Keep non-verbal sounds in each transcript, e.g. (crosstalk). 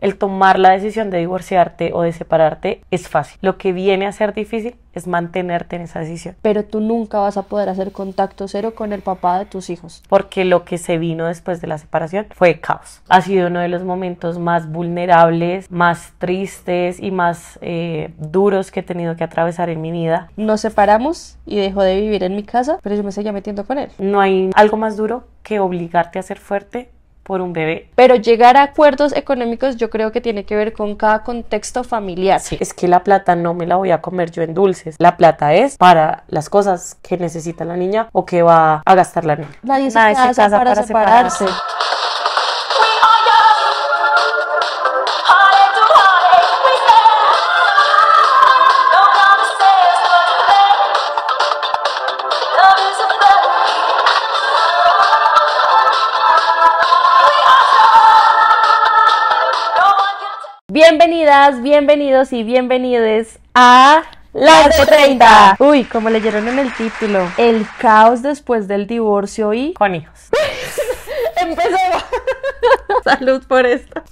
El tomar la decisión de divorciarte o de separarte es fácil. Lo que viene a ser difícil es mantenerte en esa decisión. Pero tú nunca vas a poder hacer contacto cero con el papá de tus hijos. Porque lo que se vino después de la separación fue caos. Ha sido uno de los momentos más vulnerables, más tristes y más eh, duros que he tenido que atravesar en mi vida. Nos separamos y dejó de vivir en mi casa, pero yo me seguía metiendo con él. No hay algo más duro que obligarte a ser fuerte por un bebé. Pero llegar a acuerdos económicos yo creo que tiene que ver con cada contexto familiar. Sí. Es que la plata no me la voy a comer yo en dulces. La plata es para las cosas que necesita la niña o que va a gastar la niña. Nadie se, casa, para, separarse. Bienvenidas, bienvenidos y bienvenides a la 30. Uy, como leyeron en el título, el caos después del divorcio y con hijos. (laughs) Empezó (laughs) Salud por esto.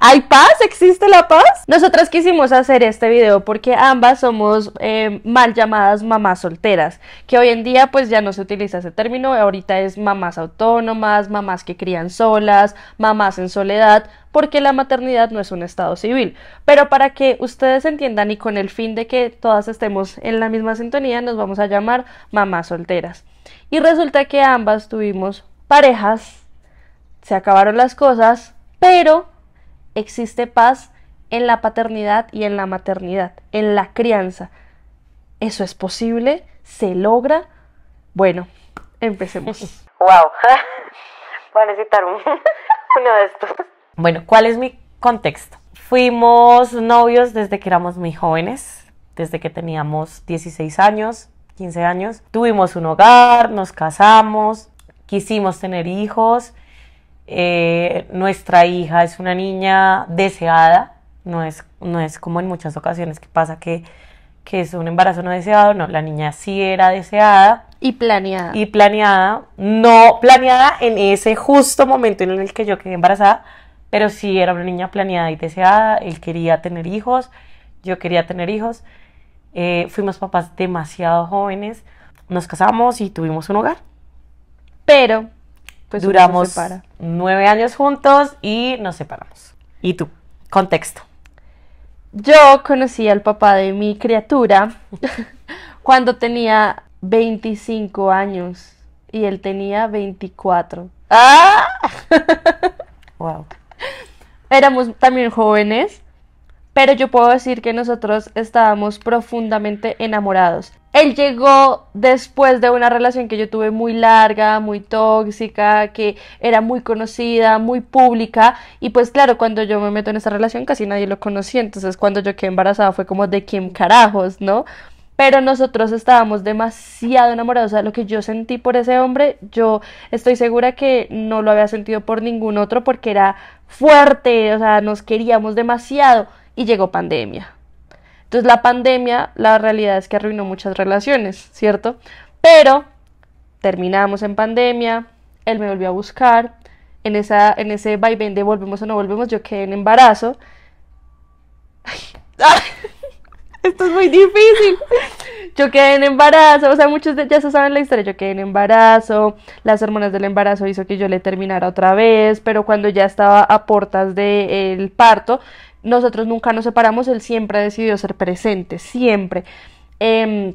¿Hay paz? ¿Existe la paz? Nosotras quisimos hacer este video porque ambas somos em, mal llamadas mamás solteras, que hoy en día pues ya no se utiliza ese término, ahorita es mamás autónomas, mamás que crían solas, mamás en soledad, porque la maternidad no es un estado civil. Pero para que ustedes entiendan y con el fin de que todas estemos en la misma sintonía, nos vamos a llamar mamás solteras. Y resulta que ambas tuvimos parejas se acabaron las cosas, pero existe paz en la paternidad y en la maternidad, en la crianza. Eso es posible, se logra. Bueno, empecemos. (laughs) ¡Wow! (laughs) Voy a necesitar (laughs) uno de estos. Bueno, ¿cuál es mi contexto? Fuimos novios desde que éramos muy jóvenes, desde que teníamos 16 años, 15 años. Tuvimos un hogar, nos casamos, quisimos tener hijos eh, nuestra hija es una niña deseada, no es, no es como en muchas ocasiones que pasa que, es un embarazo no deseado, no, la niña sí era deseada. Y planeada. Y planeada, no planeada en ese justo momento en el que yo quedé embarazada, pero sí era una niña planeada y deseada, él quería tener hijos, yo quería tener hijos, eh, fuimos papás demasiado jóvenes, nos casamos y tuvimos un hogar. Pero pues Duramos nueve años juntos y nos separamos. ¿Y tú? Contexto. Yo conocí al papá de mi criatura (laughs) cuando tenía 25 años y él tenía 24. ¡Ah! wow. (laughs) Éramos también jóvenes pero yo puedo decir que nosotros estábamos profundamente enamorados. Él llegó después de una relación que yo tuve muy larga, muy tóxica, que era muy conocida, muy pública. Y pues claro, cuando yo me meto en esa relación casi nadie lo conocía. Entonces cuando yo quedé embarazada fue como de quién carajos, ¿no? Pero nosotros estábamos demasiado enamorados. O sea, lo que yo sentí por ese hombre, yo estoy segura que no lo había sentido por ningún otro porque era fuerte, o sea, nos queríamos demasiado y llegó pandemia. Entonces la pandemia, la realidad es que arruinó muchas relaciones, ¿cierto? Pero terminamos en pandemia, él me volvió a buscar, en, esa, en ese vaivén de volvemos o no volvemos, yo quedé en embarazo. (laughs) esto es muy difícil. Yo quedé en embarazo, o sea, muchos de ya se saben la historia, yo quedé en embarazo, las hormonas del embarazo hizo que yo le terminara otra vez, pero cuando ya estaba a puertas del eh, parto, nosotros nunca nos separamos, él siempre decidió ser presente, siempre. Em,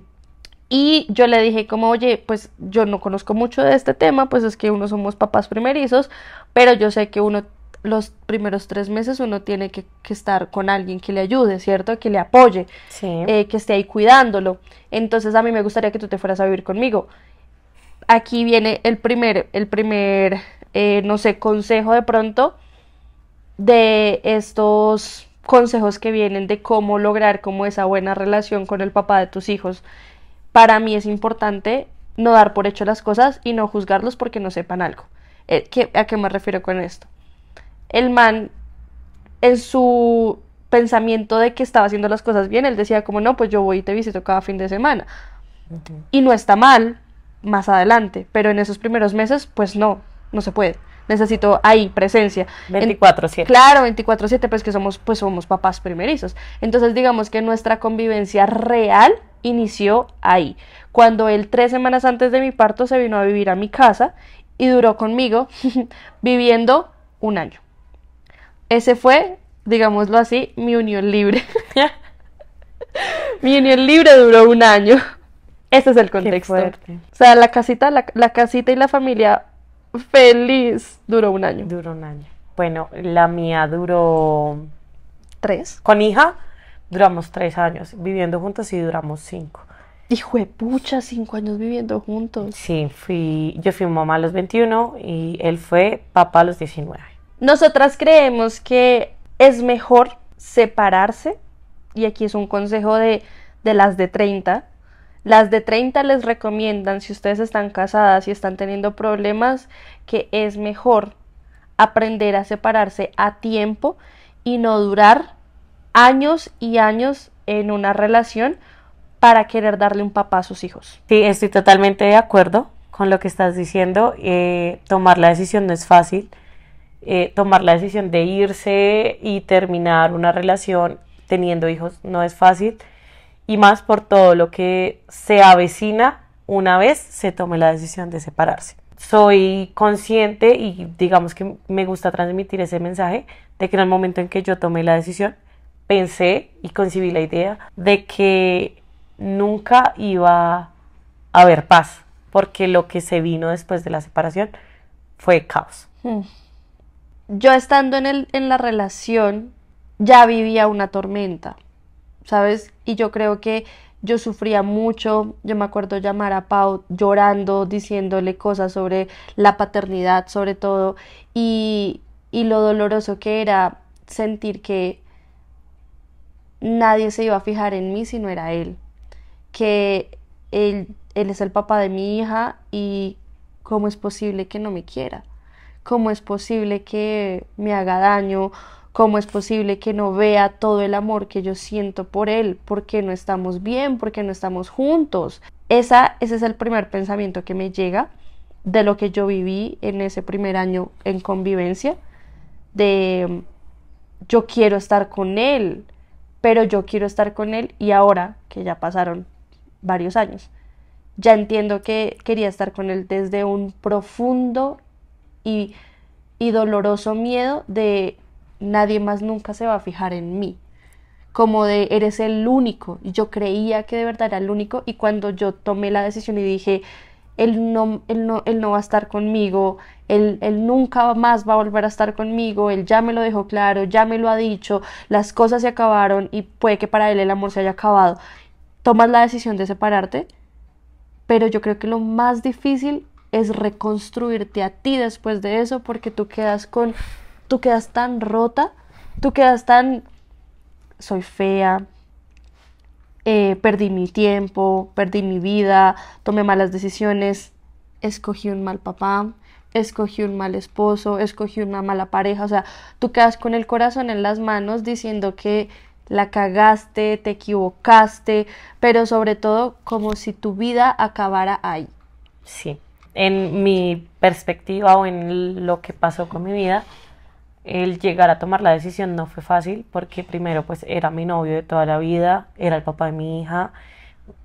y yo le dije como, oye, pues yo no conozco mucho de este tema, pues es que uno somos papás primerizos, pero yo sé que uno los primeros tres meses uno tiene que, estar con alguien que le ayude, ¿cierto? Que le apoye, eh, que esté ahí cuidándolo. Entonces a mí me gustaría que tú te fueras a vivir conmigo. Aquí viene el primer, el primer, eh, no sé, consejo de pronto de estos consejos que vienen de cómo lograr como esa buena relación con el papá de tus hijos. Para mí es importante no dar por hecho las cosas y no juzgarlos porque no sepan algo. Eh, ¿A qué me refiero con esto? El man, en su pensamiento de que estaba haciendo las cosas bien, él decía como, no, pues yo voy y te visito cada fin de semana. Y no está mal más adelante, pero en esos primeros meses, pues no, no se puede necesito ahí presencia. 24/7. Claro, 24/7, pues que somos, pues somos papás primerizos. Entonces digamos que nuestra convivencia real inició ahí, cuando él tres semanas antes de mi parto se vino a vivir a mi casa y duró conmigo (laughs) viviendo un año. Ese fue, digámoslo así, mi unión libre. (laughs) mi unión libre duró un año. Ese es el contexto. O sea, la casita, la, la casita y la familia feliz. Duró un año. Duró un año. Bueno, la mía duró... ¿Tres? Con hija duramos tres años. Viviendo juntos y duramos cinco. Hijo de pucha, cinco años viviendo juntos. Sí, fui, yo fui mamá a los 21 y él fue papá a los 19. Nosotras creemos que es mejor separarse, y aquí es un consejo de, de las de 30, las de 30 les recomiendan, si ustedes están casadas y están teniendo problemas, que es mejor aprender a separarse a tiempo y no durar años y años en una relación para querer darle un papá a sus hijos. Sí, estoy totalmente de acuerdo con lo que estás diciendo. Eh, tomar la decisión no es fácil. Eh, tomar la decisión de irse y terminar una relación teniendo hijos no es fácil y más por todo lo que se avecina una vez se tome la decisión de separarse. Soy consciente y digamos que me gusta transmitir ese mensaje de que en el momento en que yo tomé la decisión, pensé y concibí la idea de que nunca iba a haber paz, porque lo que se vino después de la separación fue caos. Hmm. Yo estando en, el, en la relación ya vivía una tormenta ¿sabes? Y yo creo que yo sufría mucho, yo me acuerdo llamar a Pau llorando, diciéndole cosas sobre la paternidad sobre todo y, y lo doloroso que era sentir que nadie se iba a fijar en mí si no era él, que él, él es el papá de mi hija y cómo es posible que no me quiera, cómo es posible que me haga daño, ¿Cómo es posible que no vea todo el amor que yo siento por él? ¿Por qué no estamos bien? ¿Por qué no estamos juntos? Esa, ese es el primer pensamiento que me llega de lo que yo viví en ese primer año en convivencia, de yo quiero estar con él, pero yo quiero estar con él y ahora que ya pasaron varios años, ya entiendo que quería estar con él desde un profundo y doloroso miedo de nadie más nunca se va a fijar en mí. Como de eres el único. Yo creía que de verdad era el único y cuando yo tomé la decisión y dije, él no, no, él no va a estar conmigo, él, él, nunca más va a volver a estar conmigo, él ya me lo dejó claro, ya me lo ha dicho, las cosas se acabaron y puede que para él el amor se haya acabado. Tomas la decisión de separarte, pero yo creo que lo más difícil es reconstruirte a ti después de eso porque tú quedas con tú quedas tan rota, tú quedas tan, soy fea, eh, perdí mi tiempo, perdí mi vida, tomé malas decisiones, escogí un mal papá, escogí un mal esposo, escogí una mala pareja, o sea, tú quedas con el corazón en las manos diciendo que la cagaste, te equivocaste, pero sobre todo como si tu vida acabara ahí. Sí, en mi perspectiva o en lo que pasó con mi vida, el llegar a tomar la decisión no fue fácil porque primero pues era mi novio de toda la vida, era el papá de mi hija,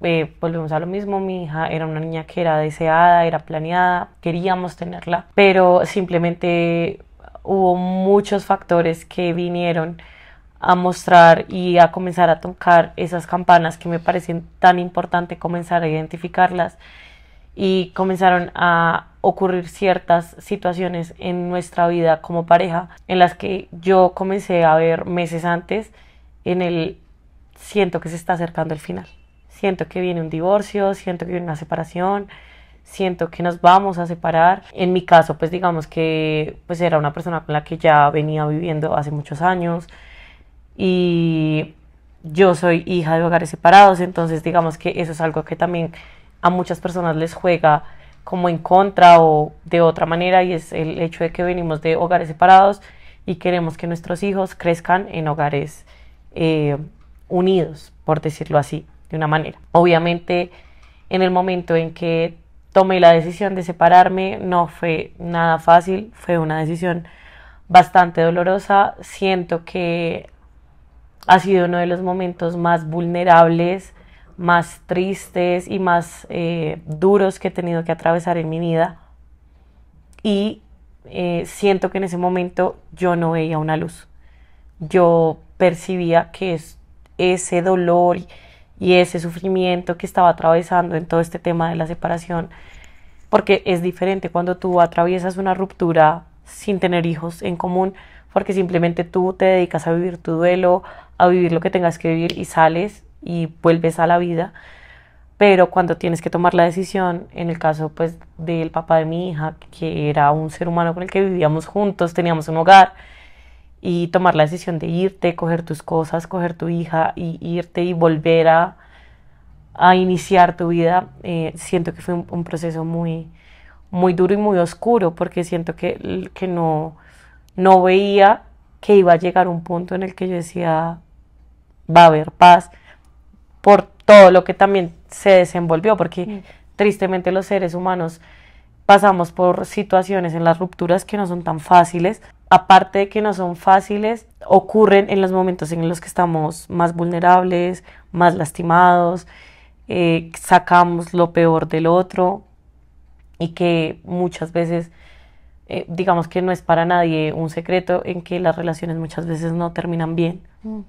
eh, volvemos a lo mismo, mi hija era una niña que era deseada, era planeada, queríamos tenerla, pero simplemente hubo muchos factores que vinieron a mostrar y a comenzar a tocar esas campanas que me parecían tan importante comenzar a identificarlas y comenzaron a ocurrir ciertas situaciones en nuestra vida como pareja en las que yo comencé a ver meses antes en el siento que se está acercando el final, siento que viene un divorcio, siento que viene una separación, siento que nos vamos a separar. En mi caso, pues digamos que pues era una persona con la que ya venía viviendo hace muchos años y yo soy hija de hogares separados, entonces digamos que eso es algo que también a muchas personas les juega como en contra o de otra manera y es el hecho de que venimos de hogares separados y queremos que nuestros hijos crezcan en hogares eh, unidos, por decirlo así, de una manera. Obviamente, en el momento en que tomé la decisión de separarme, no fue nada fácil, fue una decisión bastante dolorosa. Siento que ha sido uno de los momentos más vulnerables más tristes y más eh, duros que he tenido que atravesar en mi vida. Y eh, siento que en ese momento yo no veía una luz. Yo percibía que es, ese dolor y ese sufrimiento que estaba atravesando en todo este tema de la separación, porque es diferente cuando tú atraviesas una ruptura sin tener hijos en común, porque simplemente tú te dedicas a vivir tu duelo, a vivir lo que tengas que vivir y sales y vuelves a la vida. Pero cuando tienes que tomar la decisión, en el caso pues del papá de mi hija, que era un ser humano con el que vivíamos juntos, teníamos un hogar, y tomar la decisión de irte, coger tus cosas, coger tu hija y irte y volver a, a iniciar tu vida, eh, siento que fue un, proceso muy, muy duro y muy oscuro porque siento que, que no, no veía que iba a llegar un punto en el que yo decía, va a haber paz, por todo lo que también se desenvolvió, porque mm. tristemente los seres humanos pasamos por situaciones en las rupturas que no son tan fáciles. Aparte de que no son fáciles, ocurren en los momentos en los que estamos más vulnerables, más lastimados, eh, sacamos lo peor del otro y que muchas veces, eh, digamos que no es para nadie un secreto en que las relaciones muchas veces no terminan bien. Mm.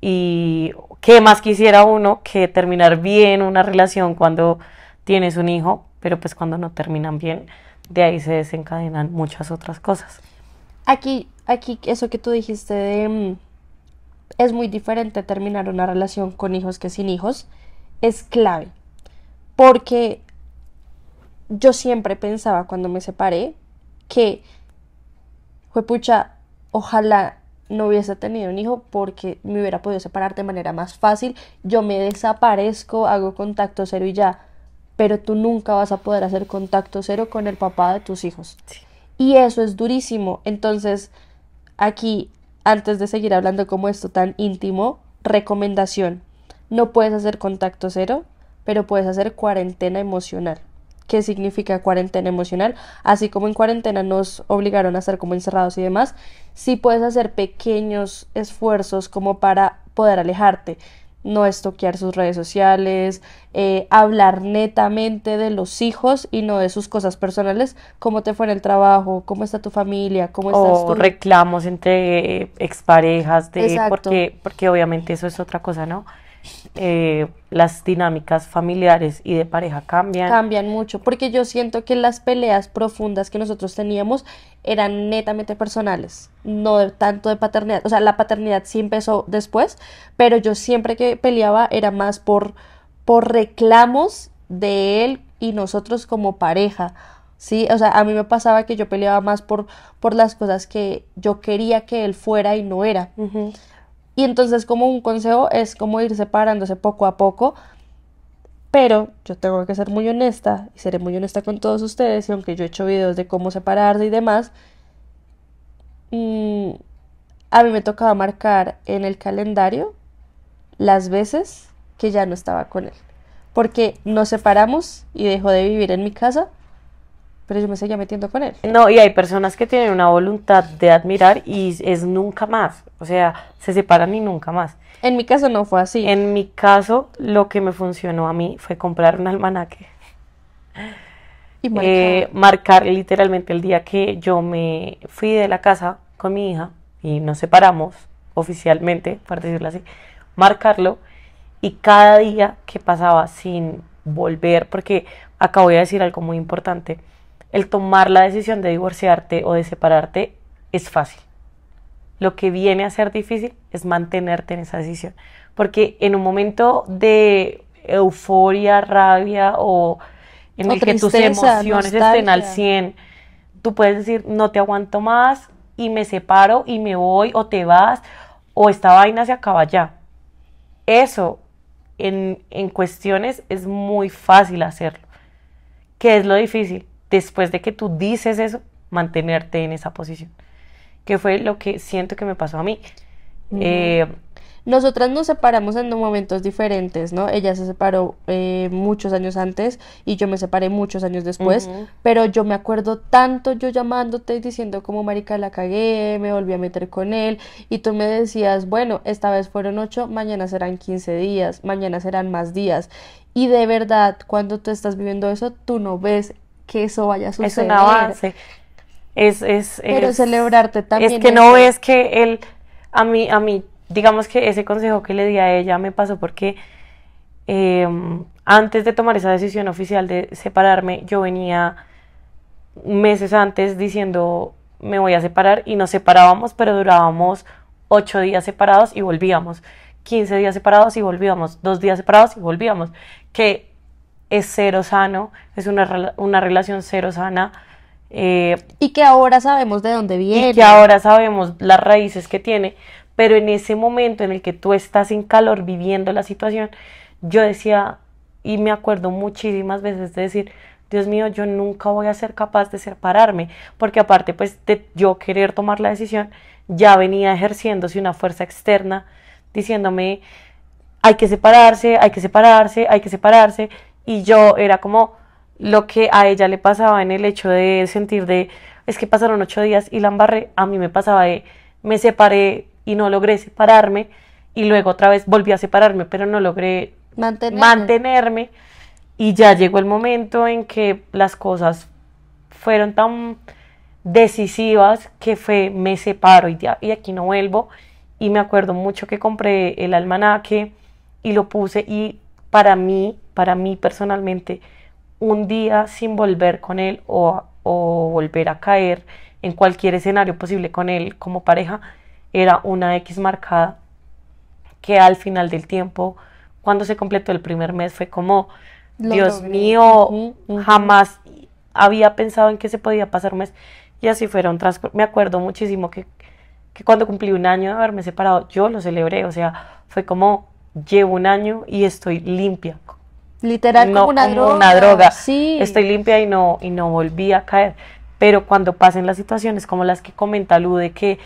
Y qué más quisiera uno que terminar bien una relación cuando tienes un hijo, pero pues cuando no terminan bien, de ahí se desencadenan muchas otras cosas. Aquí, aquí, eso que tú dijiste de... Mm, es muy diferente terminar una relación con hijos que sin hijos. Es clave. Porque yo siempre pensaba cuando me separé que, fue pucha, ojalá no hubiese tenido un hijo porque me hubiera podido separar de manera más fácil. Yo me desaparezco, hago contacto cero y ya. Pero tú nunca vas a poder hacer contacto cero con el papá de tus hijos. Y eso es durísimo. Entonces, aquí, antes de seguir hablando como esto tan íntimo, recomendación. No puedes hacer contacto cero, pero puedes hacer cuarentena emocional qué significa cuarentena emocional, así como en cuarentena nos obligaron a estar como encerrados y demás, sí puedes hacer pequeños esfuerzos como para poder alejarte, no estoquear sus redes sociales, eh, hablar netamente de los hijos y no de sus cosas personales, cómo te fue en el trabajo, cómo está tu familia, cómo estás o reclamos entre exparejas de porque obviamente eso es otra cosa, ¿no? Eh, las dinámicas familiares y de pareja cambian. Cambian mucho, porque yo siento que las peleas profundas que nosotros teníamos eran netamente personales, no tanto de paternidad. O sea, la paternidad sí empezó después, pero yo siempre que peleaba era más por, por reclamos de él y nosotros como pareja. Sí, o sea, a mí me pasaba que yo peleaba más por, por las cosas que yo quería que él fuera y no era. Y entonces como un consejo es como ir separándose poco a poco. Pero yo tengo que ser muy honesta y seré muy honesta con todos ustedes y aunque yo he hecho videos de cómo separarse y demás, mm, a mí me tocaba marcar en el calendario las veces que ya no estaba con él. Porque nos separamos y dejó de vivir en mi casa, pero yo me seguía metiendo con él. No, y hay personas que tienen una voluntad de admirar y es nunca más. O sea, se separan y nunca más. En mi caso no fue así. En mi caso, lo que me funcionó a mí fue comprar un almanaque. Y marcar. Eh, marcar literalmente el día que yo me fui de la casa con mi hija y nos separamos oficialmente, para decirlo así, marcarlo y cada día que pasaba sin volver, porque acabo de decir algo muy importante, el tomar la decisión de divorciarte o de separarte es fácil lo que viene a ser difícil es mantenerte en esa decisión. Porque en un momento de euforia, rabia o en el que tus emociones estén al 100, tú puedes decir, no te aguanto más y me separo y me voy o te vas o esta vaina se acaba ya. Eso en, en cuestiones es muy fácil hacerlo. ¿Qué es lo difícil? Después de que tú dices eso, mantenerte en esa posición que fue lo que siento que me pasó a mí. Eh, nosotras nos separamos en momentos diferentes, ¿no? Ella se separó eh, muchos años antes y yo me separé muchos años después, pero yo me acuerdo tanto yo llamándote y diciendo como marica la cagué, me volví a meter con él y tú me decías, bueno, esta vez fueron ocho, mañana serán quince días, mañana serán más días y de verdad cuando tú estás viviendo eso, tú no ves que eso vaya a suceder. Es un avance es... celebrarte también. Es que no ves que él, a mí, a mí, digamos que ese consejo que le di a ella me pasó porque em, antes de tomar esa decisión oficial de separarme, yo venía meses antes diciendo me voy a separar y nos separábamos, pero durábamos ocho días separados y volvíamos. 15 días separados y volvíamos, dos días separados y volvíamos, que es cero sano, es una, una relación cero sana, eh, y que ahora sabemos de dónde viene. Y que ahora sabemos las raíces que tiene, pero en ese momento en el que tú estás en calor viviendo la situación, yo decía, y me acuerdo muchísimas veces de decir, Dios mío, yo nunca voy a ser capaz de separarme, porque aparte pues de yo querer tomar la decisión, ya venía ejerciéndose una fuerza externa diciéndome, hay que separarse, hay que separarse, hay que separarse, y yo era como, lo que a ella le pasaba en el hecho de sentir de, es que pasaron ocho días y la embarré, a mí me pasaba de, me separé y no logré separarme y luego otra vez volví a separarme, pero no logré mantenerme. mantenerme y ya llegó el momento en que las cosas fueron tan decisivas que fue me separo y, ya, y aquí no vuelvo y me acuerdo mucho que compré el almanaque y lo puse y para mí, para mí personalmente, un día sin volver con él o, volver a caer en cualquier escenario posible con él como pareja era una X marcada que al final del tiempo, cuando se completó el primer mes, fue como, Dios mío, jamás había pensado en que se podía pasar un mes. Y así fueron. Me acuerdo muchísimo que, que cuando cumplí un año de haberme separado, yo lo celebré. O sea, fue como, llevo un año y estoy limpia, Literal como una droga. Una droga. Estoy limpia y no, y no volví a caer. Pero cuando pasen las situaciones como las que comenta Lu, de que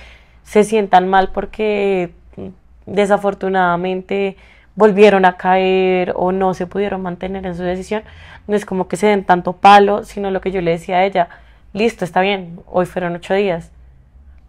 se sientan mal porque mm, desafortunadamente volvieron a caer o no se pudieron mantener en su decisión, no es como que se den tanto palo, sino lo que yo le decía a ella, listo, está bien, hoy fueron ocho días,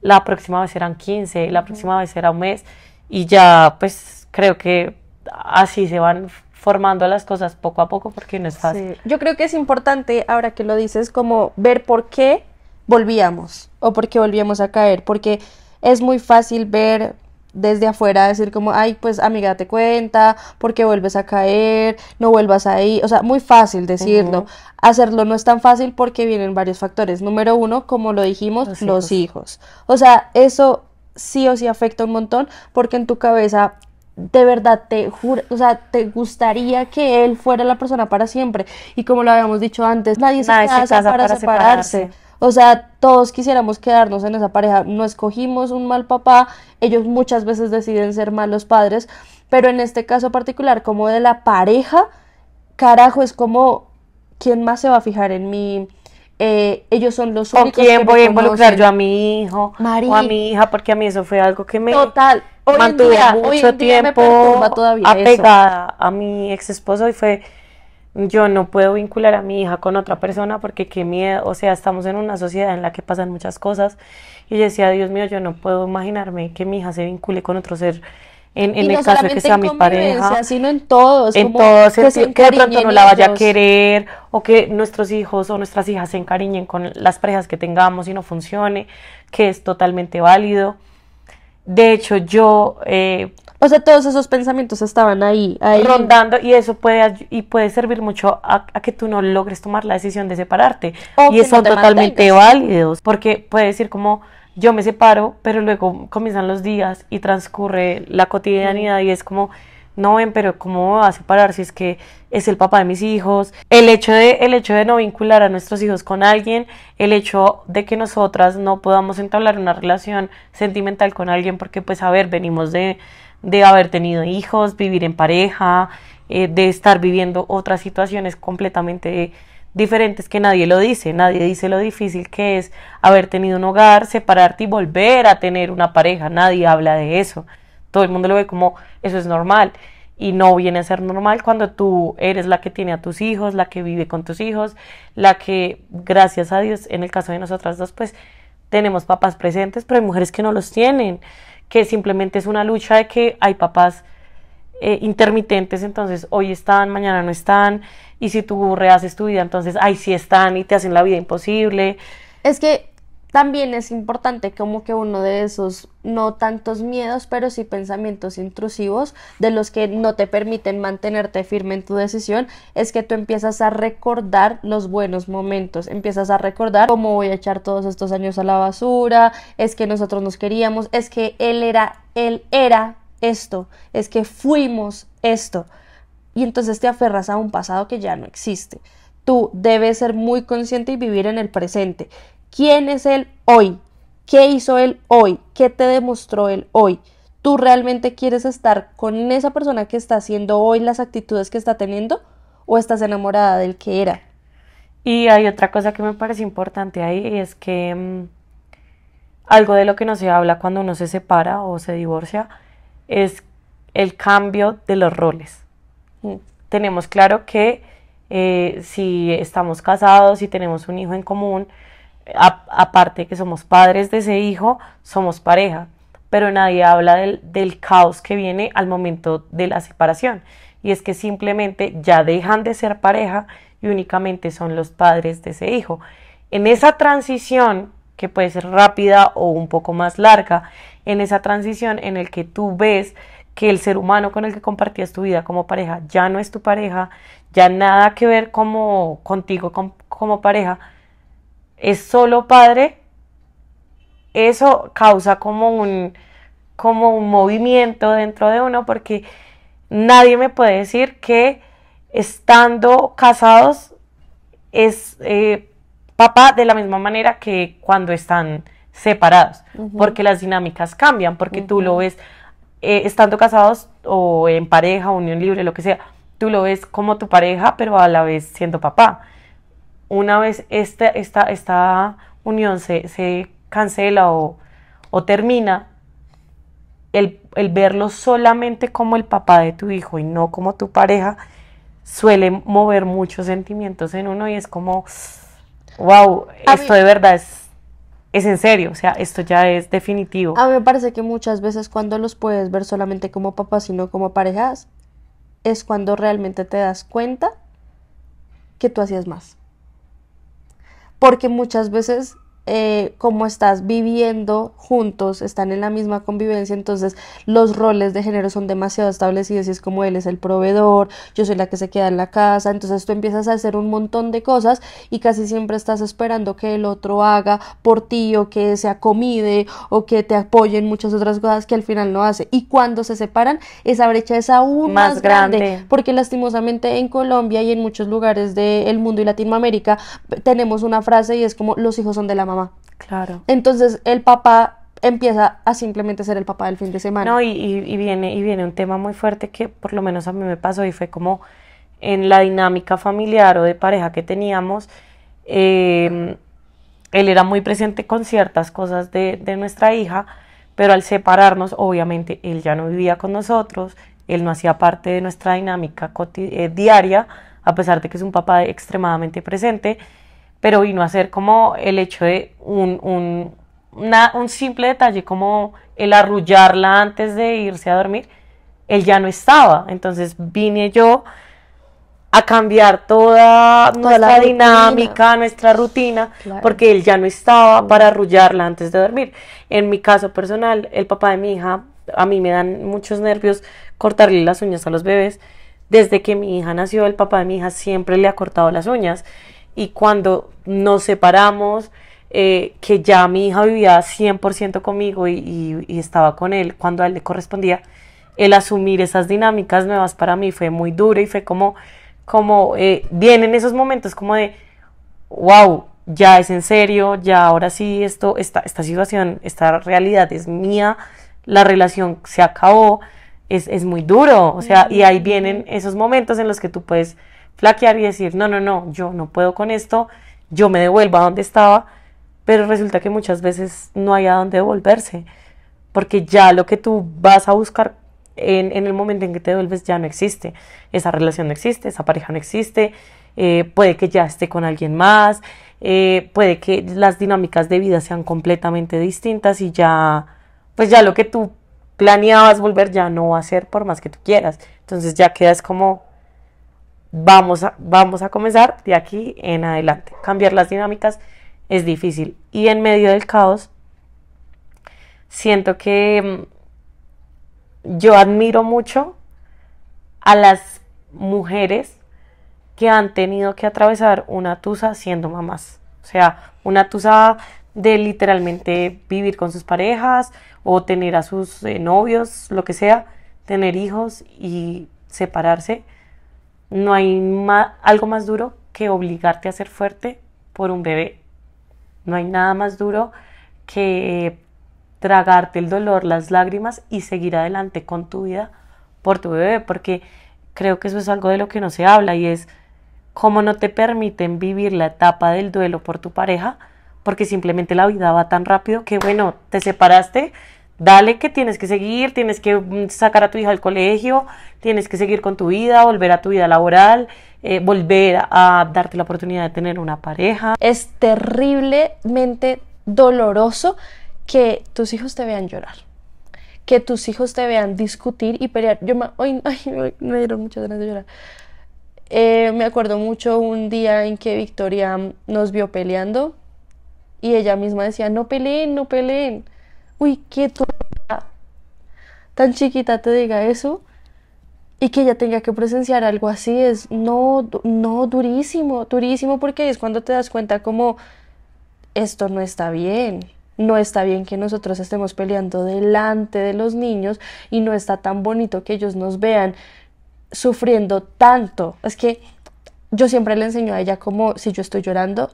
la próxima vez serán quince, la próxima vez era un mes y ya pues creo que así se van formando las cosas poco a poco porque no es fácil. Yo creo que es importante, ahora que lo dices, como ver por qué volvíamos o por qué volvíamos a caer, porque es muy fácil ver desde afuera decir como, ay, pues amiga, te cuenta, por qué vuelves a caer, no vuelvas ahí, o sea, muy fácil decirlo. Hacerlo no es tan fácil porque vienen varios factores. Número uno, como lo dijimos, los, hijos. O sea, eso sí o sí afecta un montón porque en tu cabeza de verdad te o sea, te gustaría que él fuera la persona para siempre. Y como lo habíamos dicho antes, nadie se, casa, para, separarse. O sea, todos quisiéramos quedarnos en esa pareja. No escogimos un mal papá, ellos muchas veces deciden ser malos padres, pero en este caso particular, como de la pareja, carajo, es como, ¿quién más se va a fijar en mi eh, ellos son los únicos. ¿O quién voy a involucrar yo a mi hijo o a mi hija? Porque a mí eso fue algo que me Total. Hoy mantuvo día, mucho tiempo apegada a mi ex esposo y fue yo no puedo vincular a mi hija con otra persona porque qué miedo, o sea, estamos en una sociedad en la que pasan muchas cosas y yo decía, Dios mío, yo no puedo imaginarme que mi hija se vincule con otro ser en, en el caso de que sea mi pareja, sino en todos, en todos, que, que de pronto no la vaya a querer o que nuestros hijos o nuestras hijas se encariñen con las parejas que tengamos y no funcione, que es totalmente válido. De hecho, yo... Eh, o sea, todos esos pensamientos estaban ahí, ahí. Rondando y eso puede, y puede servir mucho a, que tú no logres tomar la decisión de separarte. y son totalmente válidos porque puede decir como yo me separo, pero luego comienzan los días y transcurre la cotidianidad y es como, no ven, pero ¿cómo va a separar si es que es el papá de mis hijos? El hecho de, el hecho de no vincular a nuestros hijos con alguien, el hecho de que nosotras no podamos entablar una relación sentimental con alguien, porque pues a ver, venimos de, haber tenido hijos, vivir en pareja, eh, de estar viviendo otras situaciones completamente diferentes que nadie lo dice, nadie dice lo difícil que es haber tenido un hogar, separarte y volver a tener una pareja, nadie habla de eso, todo el mundo lo ve como eso es normal y no viene a ser normal cuando tú eres la que tiene a tus hijos, la que vive con tus hijos, la que, gracias a Dios, en el caso de nosotras dos, pues tenemos papás presentes, pero hay mujeres que no los tienen, que simplemente es una lucha de que hay papás eh, intermitentes, entonces hoy están, mañana no están, y si tú rehaces tu vida, entonces, ay, sí están y te hacen la vida imposible. Es que también es importante como que uno de esos, no tantos miedos, pero sí pensamientos intrusivos de los que no te permiten mantenerte firme en tu decisión, es que tú empiezas a recordar los buenos momentos, empiezas a recordar cómo voy a echar todos estos años a la basura, es que nosotros nos queríamos, es que él era, él era esto, es que fuimos esto. Y entonces te aferras a un pasado que ya no existe. Tú debes ser muy consciente y vivir en el presente. ¿Quién es él hoy? ¿Qué hizo él hoy? ¿Qué te demostró él hoy? ¿Tú realmente quieres estar con esa persona que está haciendo hoy las actitudes que está teniendo o estás enamorada del que era? Y hay otra cosa que me parece importante ahí es que mm, algo de lo que no se habla cuando uno se separa o se divorcia es el cambio de los roles. Mm, tenemos claro que eh, si estamos casados, y tenemos un hijo en común, aparte que somos padres de ese hijo, somos pareja, pero nadie habla del, del, caos que viene al momento de la separación. Y es que simplemente ya dejan de ser pareja y únicamente son los padres de ese hijo. En esa transición, que puede ser rápida o un poco más larga, en esa transición en el que tú ves que el ser humano con el que compartías tu vida como pareja ya no es tu pareja, ya nada que ver como contigo como, pareja, es solo padre, eso causa como un, como un movimiento dentro de uno porque nadie me puede decir que estando casados es eh, papá de la misma manera que cuando están separados, porque las dinámicas cambian, porque tú lo ves eh, estando casados o en pareja, unión libre, lo que sea, tú lo ves como tu pareja, pero a la vez siendo papá. Una vez esta, esta, esta unión se, cancela o, o termina, el, verlo solamente como el papá de tu hijo y no como tu pareja suele mover muchos sentimientos en uno y es como, wow, esto de verdad es es en serio, o sea, esto ya es definitivo. A mí me parece que muchas veces cuando los puedes ver solamente como papás sino no como parejas, es cuando realmente te das cuenta que tú hacías más. Porque muchas veces eh, como estás viviendo juntos, están en la misma convivencia, entonces los roles de género son demasiado establecidos y es como él es el proveedor, yo soy la que se queda en la casa, entonces tú empiezas a hacer un montón de cosas y casi siempre estás esperando que el otro haga por ti o que se acomide o que te apoye en muchas otras cosas que al final no hace. Y cuando se separan, esa brecha es aún más, grande. porque lastimosamente en Colombia y en muchos lugares del mundo y Latinoamérica tenemos una frase y es como los hijos son de la mamá Claro. Entonces el papá empieza a simplemente ser el papá del fin de semana. No, y, viene, y viene un tema muy fuerte que por lo menos a mí me pasó y fue como en la dinámica familiar o de pareja que teníamos, em, él era muy presente con ciertas cosas de nuestra hija, pero al separarnos, obviamente, él ya no vivía con nosotros, él no hacía parte de nuestra dinámica eh, diaria, a pesar de que es un papá extremadamente presente, pero vino a ser como el hecho de un, simple detalle, como el arrullarla antes de irse a dormir, él ya no estaba. Entonces vine yo a cambiar toda, nuestra dinámica, nuestra rutina, porque él ya no estaba mm. para arrullarla antes de dormir. En mi caso personal, el papá de mi hija, a mí me dan muchos nervios cortarle las uñas a los bebés. Desde que mi hija nació, el papá de mi hija siempre le ha cortado las uñas y cuando nos separamos, eh, que ya mi hija vivía 100% conmigo y, y, estaba con él cuando a él le correspondía, el asumir esas dinámicas nuevas para mí fue muy duro y fue como, como eh, vienen esos momentos como de, wow, ya es en serio, ya ahora sí, esto, esta, esta situación, esta realidad es mía, la relación se acabó, es, es muy duro, o sea, y ahí vienen esos momentos en los que tú puedes flaquear y decir, no, no, no, yo no puedo con esto, yo me devuelvo a donde estaba, pero resulta que muchas veces no hay a dónde devolverse, porque ya lo que tú vas a buscar en, el momento en que te devuelves ya no existe, esa relación no existe, esa pareja no existe, eh, puede que ya esté con alguien más, eh, puede que las dinámicas de vida sean completamente distintas y ya, pues ya lo que tú planeabas volver ya no va a ser por más que tú quieras, entonces ya quedas como vamos a, vamos a comenzar de aquí en adelante. Cambiar las dinámicas es difícil y en medio del caos siento que mm, yo admiro mucho a las mujeres que han tenido que atravesar una tusa siendo mamás. O sea, una tusa de literalmente vivir con sus parejas o tener a sus eh, novios, lo que sea, tener hijos y separarse no hay algo más duro que obligarte a ser fuerte por un bebé. No hay nada más duro que tragarte el dolor, las lágrimas y seguir adelante con tu vida por tu bebé, porque creo que eso es algo de lo que no se habla y es cómo no te permiten vivir la etapa del duelo por tu pareja, porque simplemente la vida va tan rápido que, bueno, te separaste, Dale que tienes que seguir, tienes que mm, sacar a tu hija al colegio, tienes que seguir con tu vida, volver a tu vida laboral, eh, volver a darte la oportunidad de tener una pareja. Es terriblemente doloroso que tus hijos te vean llorar, que tus hijos te vean discutir y pelear. Yo me, me dieron muchas de llorar. Eh, me acuerdo mucho un día en que Victoria nos vio peleando y ella misma decía, no peleen, no peleen uy, qué tonta, tan chiquita te diga eso y que ella tenga que presenciar algo así es no, no, durísimo, durísimo porque es cuando te das cuenta como esto no está bien. No está bien que nosotros estemos peleando delante de los niños y no está tan bonito que ellos nos vean sufriendo tanto. Es que yo siempre le enseño a ella como si yo estoy llorando,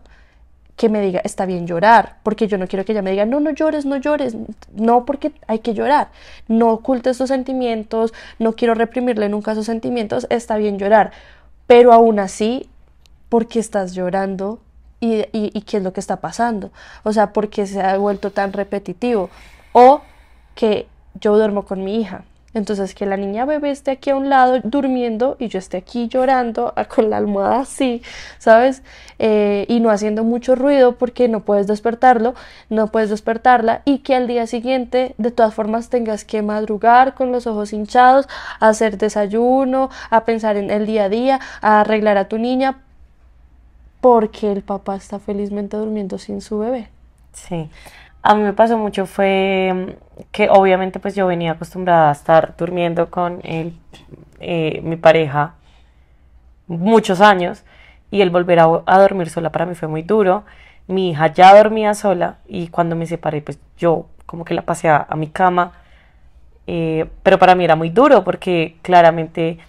que me diga, está bien llorar, porque yo no quiero que ella me diga, no, no llores, no llores, no, porque hay que llorar, no ocultes tus sentimientos, no quiero reprimirle nunca sus sentimientos, está bien llorar, pero aún así, ¿por qué estás llorando y, y, qué es lo que está pasando, o sea, porque se ha vuelto tan repetitivo, o que yo duermo con mi hija, entonces que la niña bebé esté aquí a un lado durmiendo y yo esté aquí llorando con la almohada así, ¿sabes? Eh, y no haciendo mucho ruido porque no puedes despertarlo, no puedes despertarla y que al día siguiente de todas formas tengas que madrugar con los ojos hinchados, hacer desayuno, a pensar en el día a día, a arreglar a tu niña porque el papá está felizmente durmiendo sin su bebé. Sí a mí me pasó mucho fue mm, que obviamente pues yo venía acostumbrada a estar durmiendo con él, eh, mi pareja muchos años y el volver a, dormir sola para mí fue muy duro. Mi hija ya dormía sola y cuando me separé pues yo como que la pasé a, mi cama. Eh, pero para mí era muy duro porque claramente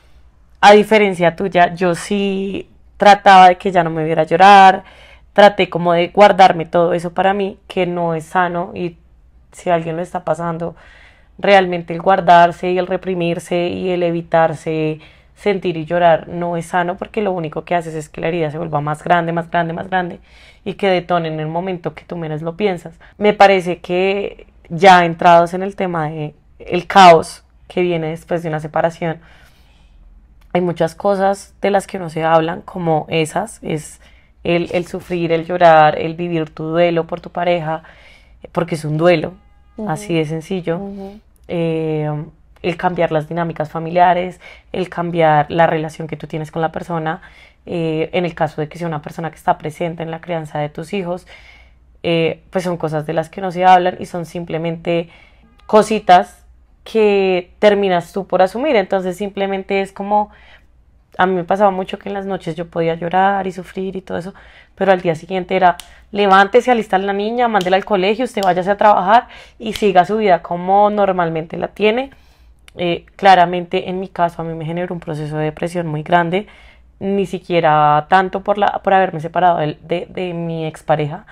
a diferencia tuya yo sí trataba de que ya no me viera llorar, traté como de guardarme todo eso para mí, que no es sano y si alguien lo está pasando, realmente el guardarse y el reprimirse y el evitarse sentir y llorar no es sano porque lo único que haces es que la herida se vuelva más grande, más grande, más grande y que detone en el momento que tú menos lo piensas. Me parece que ya entrados en el tema de el caos que viene después de una separación, hay muchas cosas de las que no se hablan como esas, es el, el sufrir, el llorar, el vivir tu duelo por tu pareja, porque es un duelo, así de sencillo. Eh, el cambiar las dinámicas familiares, el cambiar la relación que tú tienes con la persona, eh, en el caso de que sea una persona que está presente en la crianza de tus hijos, eh, pues son cosas de las que no se hablan y son simplemente cositas que terminas tú por asumir. Entonces simplemente es como, a mí me pasaba mucho que en las noches yo podía llorar y sufrir y todo eso, pero al día siguiente era levántese, alistar la niña, mándela al colegio, usted váyase a trabajar y siga su vida como normalmente la tiene. Eh, claramente en mi caso a mí me generó un proceso de depresión muy grande, ni siquiera tanto por, la, por haberme separado de, de, de mi expareja,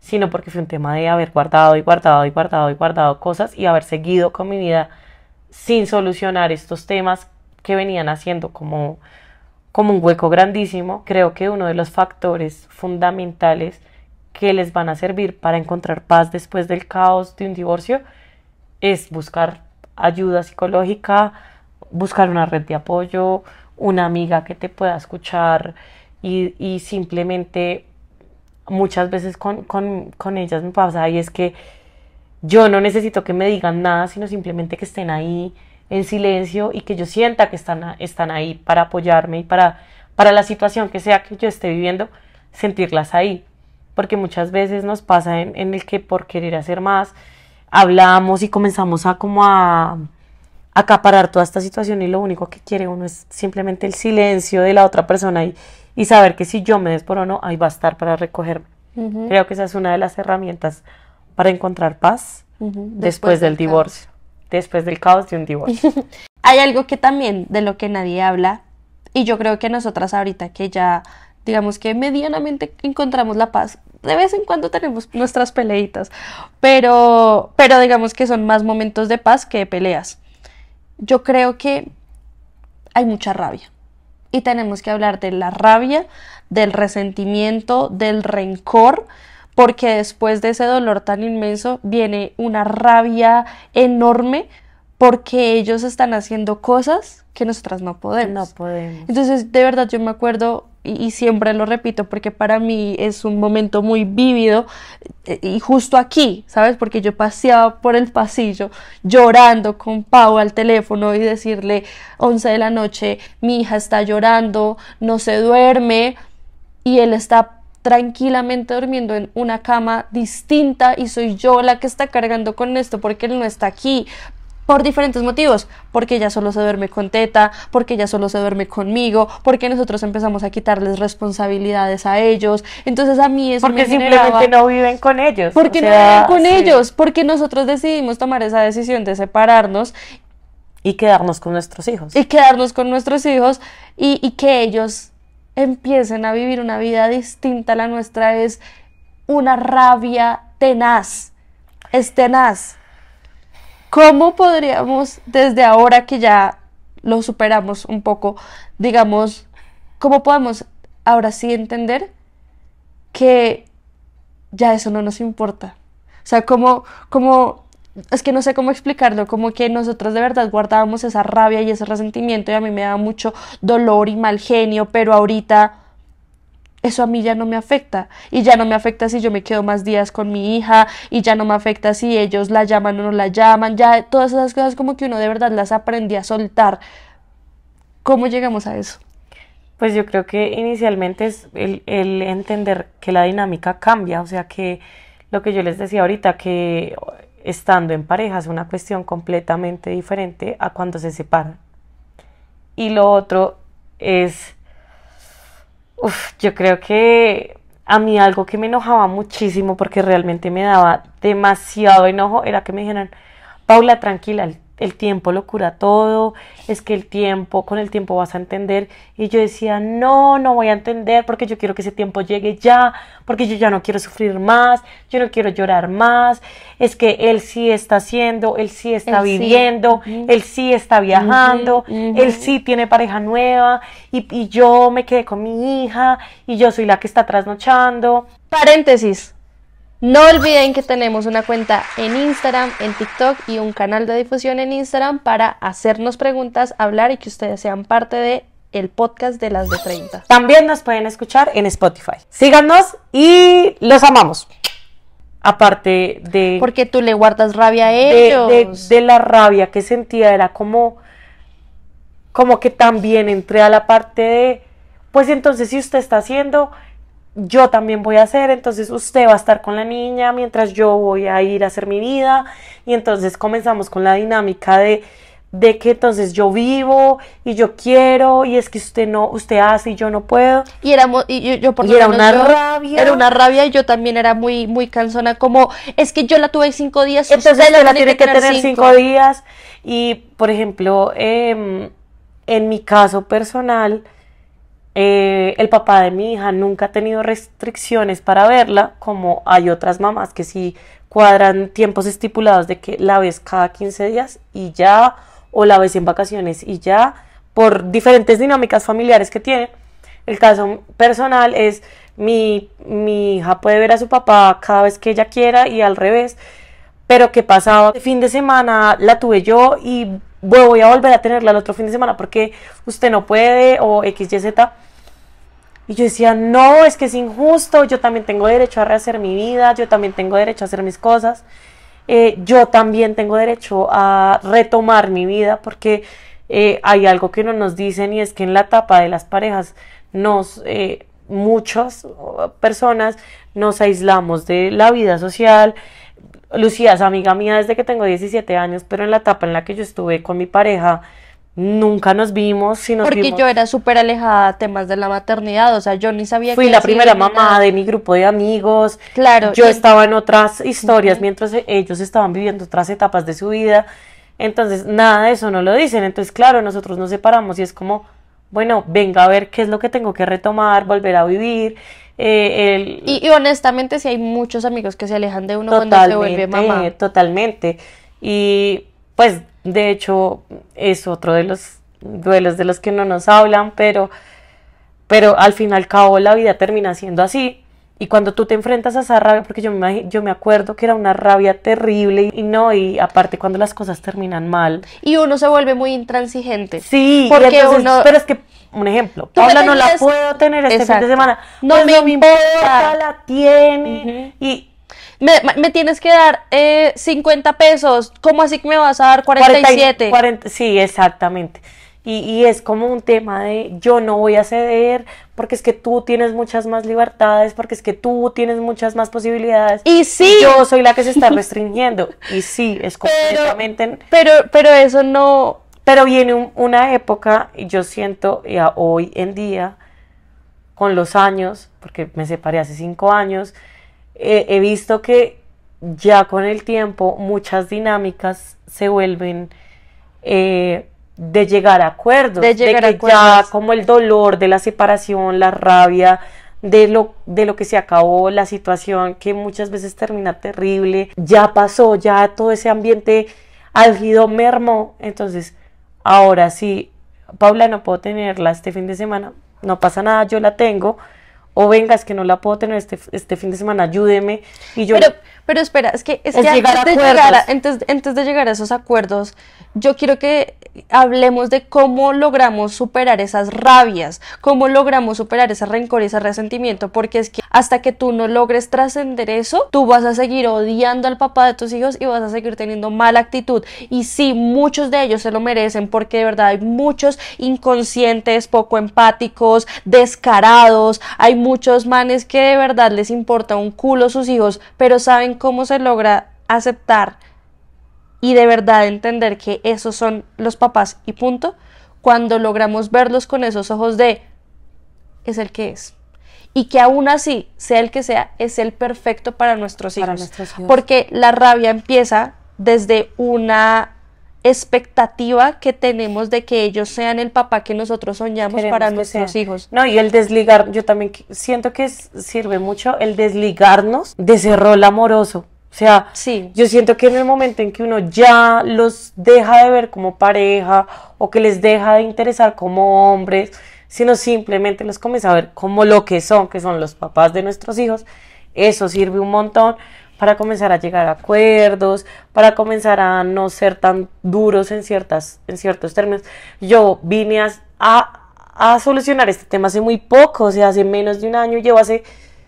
sino porque fue un tema de haber guardado y guardado y guardado y guardado cosas y haber seguido con mi vida sin solucionar estos temas que venían haciendo como como un hueco grandísimo, creo que uno de los factores fundamentales que les van a servir para encontrar paz después del caos de un divorcio es buscar ayuda psicológica, buscar una red de apoyo, una amiga que te pueda escuchar y, y simplemente muchas veces con, con, con ellas me pasa y es que yo no necesito que me digan nada, sino simplemente que estén ahí, en silencio y que yo sienta que están, están ahí para apoyarme y para, para la situación que sea que yo esté viviendo, sentirlas ahí. Porque muchas veces nos pasa en, el que por querer hacer más, hablamos y comenzamos a como a, acaparar toda esta situación y lo único que quiere uno es simplemente el silencio de la otra persona y, saber que si yo me no, ahí va a estar para recogerme. Creo que esa es una de las herramientas para encontrar paz después, del divorcio después del caos de un divorcio. (laughs) Hay algo que también de lo que nadie habla y yo creo que nosotras ahorita que ya digamos que medianamente encontramos la paz, de vez en cuando tenemos nuestras peleitas, pero, pero digamos que son más momentos de paz que de peleas. Yo creo que hay mucha rabia y tenemos que hablar de la rabia, del resentimiento, del rencor porque después de ese dolor tan inmenso viene una rabia enorme porque ellos están haciendo cosas que nosotras no podemos. No podemos. Entonces, de verdad, yo me acuerdo y, siempre lo repito porque para mí es un momento muy vívido eh, y justo aquí, ¿sabes? Porque yo paseaba por el pasillo llorando con Pau al teléfono y decirle 11 de la noche, mi hija está llorando, no se duerme y él está tranquilamente durmiendo en una cama distinta y soy yo la que está cargando con esto porque él no está aquí, por diferentes motivos, porque ella solo se duerme con Teta, porque ella solo se duerme conmigo, porque nosotros empezamos a quitarles responsabilidades a ellos. Entonces a mí es porque simplemente no viven con ellos. Porque no viven con ellos, porque nosotros decidimos tomar esa decisión de separarnos y quedarnos con nuestros hijos. Y quedarnos con nuestros hijos y que ellos empiecen a vivir una vida distinta a la nuestra es una rabia tenaz, es tenaz. ¿Cómo podríamos, desde ahora que ya lo superamos un poco, digamos, cómo podemos ahora sí entender que ya eso no nos importa? O sea, ¿cómo, cómo es que no sé cómo explicarlo, como que nosotros de verdad guardábamos esa rabia y ese resentimiento y a mí me daba mucho dolor y mal genio, pero ahorita eso a mí ya no me afecta y ya no me afecta si yo me quedo más días con mi hija y ya no me afecta si ellos la llaman o no la llaman, ya todas esas cosas como que uno de verdad las aprendí a soltar. ¿Cómo llegamos a eso? Pues yo creo que inicialmente es el, el entender que la dinámica cambia, o sea que lo que yo les decía ahorita, que estando en pareja es una cuestión completamente diferente a cuando se separan. Y lo otro es, yo creo que a mí algo que me enojaba muchísimo porque realmente me daba demasiado enojo era que me dijeran, Paula, tranquila, el tiempo lo cura todo, es que el tiempo, con el tiempo vas a entender. Y yo decía, no, no voy a entender porque yo quiero que ese tiempo llegue ya, porque yo ya no quiero sufrir más, yo no quiero llorar más, es que él sí está haciendo, él sí está viviendo, él sí está viajando, él sí tiene pareja nueva y yo me quedé con mi hija y yo soy la que está trasnochando. Paréntesis, no olviden que tenemos una cuenta en Instagram, en TikTok y un canal de difusión en Instagram para hacernos preguntas, hablar y que ustedes sean parte de el podcast de las de 30. También nos pueden escuchar en Spotify. Síganos y los amamos. Aparte de... Porque tú le guardas rabia a ellos. De, de la rabia que sentía, era como... Como que también entré a la parte de... Pues entonces si usted está haciendo yo también voy a hacer, entonces usted va a estar con la niña mientras yo voy a ir a hacer mi vida y entonces comenzamos con la dinámica de de que entonces yo vivo y yo quiero y es que usted no usted hace y yo no puedo y yo, era una rabia era una rabia y yo también era muy muy cansona como es que yo la tuve cinco días entonces usted la, tiene que, tener cinco. días y por ejemplo em, en mi caso personal eh, el papá de mi hija nunca ha tenido restricciones para verla, como hay otras mamás que sí cuadran tiempos estipulados de que la ves cada 15 días y ya, o la ves en vacaciones y ya, por diferentes dinámicas familiares que tiene. El caso personal es mi, mi hija puede ver a su papá cada vez que ella quiera y al revés. Pero que pasaba? El este fin de semana la tuve yo y voy a volver a tenerla el otro fin de semana porque usted no puede o XYZ. Y yo decía, no, es que es injusto, yo también tengo derecho a rehacer mi vida, yo también tengo derecho a hacer mis cosas, eh, yo también tengo derecho a retomar mi vida porque eh, hay algo que no nos dicen y es que en la etapa de las parejas nos... Eh, muchas personas nos aislamos de la vida social, Lucía es amiga mía desde que tengo 17 años, pero en la etapa en la que yo estuve con mi pareja, nunca nos vimos. Porque yo era súper alejada temas de la maternidad, o sea, yo ni sabía Fui la primera mamá de mi grupo de amigos. Claro. Yo estaba en otras historias mientras e-, ellos estaban viviendo otras etapas de su vida. Entonces, nada de eso no lo dicen. Entonces, claro, nosotros nos separamos y es como, bueno, venga a ver qué es lo que tengo que retomar, volver a vivir. Eh, y, honestamente, si hay muchos amigos que se alejan de uno cuando se vuelve mamá. Totalmente. Y pues, de hecho, es otro de los duelos de los que no nos hablan, pero, pero al fin y al cabo la vida termina siendo así. Y cuando tú te enfrentas a esa rabia, porque yo me, yo me acuerdo que era una rabia terrible y no, y aparte cuando las cosas terminan mal. Y uno se vuelve muy intransigente. Sí, porque pero es que, un ejemplo, Paula no la puedo tener este fin de semana. Pues no me, importa. la tiene. Y me, tienes que dar eh, 50 pesos, ¿cómo así que me vas a dar 47? 40, sí, exactamente. Y, es como un tema de yo no voy a ceder porque es que tú tienes muchas más libertades, porque es que tú tienes muchas más posibilidades. Y sí. yo soy la que se está (laughs) restringiendo. y sí, es completamente... Pero, pero, eso no... Pero viene una época, y yo siento ya hoy en día, con los años, porque me separé hace cinco años, he visto que ya con el tiempo muchas dinámicas se vuelven... Eh, de llegar a acuerdos, de, llegar que ya como el dolor de la separación, la rabia, de lo, de lo que se acabó, la situación que muchas veces termina terrible, ya pasó, ya todo ese ambiente álgido mermó. Entonces, ahora sí, Paula, no puedo tenerla este fin de semana, no pasa nada, yo la tengo. O vengas que no la puedo tener este, este fin de semana, ayúdeme. Y yo... Pero espera, es que, antes, de llegar a, esos acuerdos, yo quiero que hablemos de cómo logramos superar esas rabias, cómo logramos superar ese rencor y ese resentimiento, porque es que hasta que tú no logres trascender eso, tú vas a seguir odiando al papá de tus hijos y vas a seguir teniendo mala actitud. Y sí, muchos de ellos se lo merecen porque de verdad hay muchos inconscientes, poco empáticos, descarados, hay muchos manes que de verdad les importa un culo sus hijos, pero saben cómo se logra aceptar y de verdad entender que esos son los papás y punto, cuando logramos verlos con esos ojos de es el que es. Y que aún así, sea el que sea, es el perfecto Para nuestros hijos. Porque la rabia empieza desde una expectativa que tenemos de que ellos sean el papá que nosotros soñamos para nuestros hijos. No, y el desligar, yo también siento que sirve mucho el desligarnos de ese rol amoroso. O sea, yo siento que en el momento en que uno ya los deja de ver como pareja o que les deja de interesar como hombres, sino simplemente los comienza a ver como lo que son, que son los papás de nuestros hijos, eso sirve un montón para comenzar a llegar a acuerdos, para comenzar a no ser tan duros en, ciertas, en ciertos términos. Yo vine a, solucionar este tema hace muy poco, o sea, hace menos de un año, llevo hace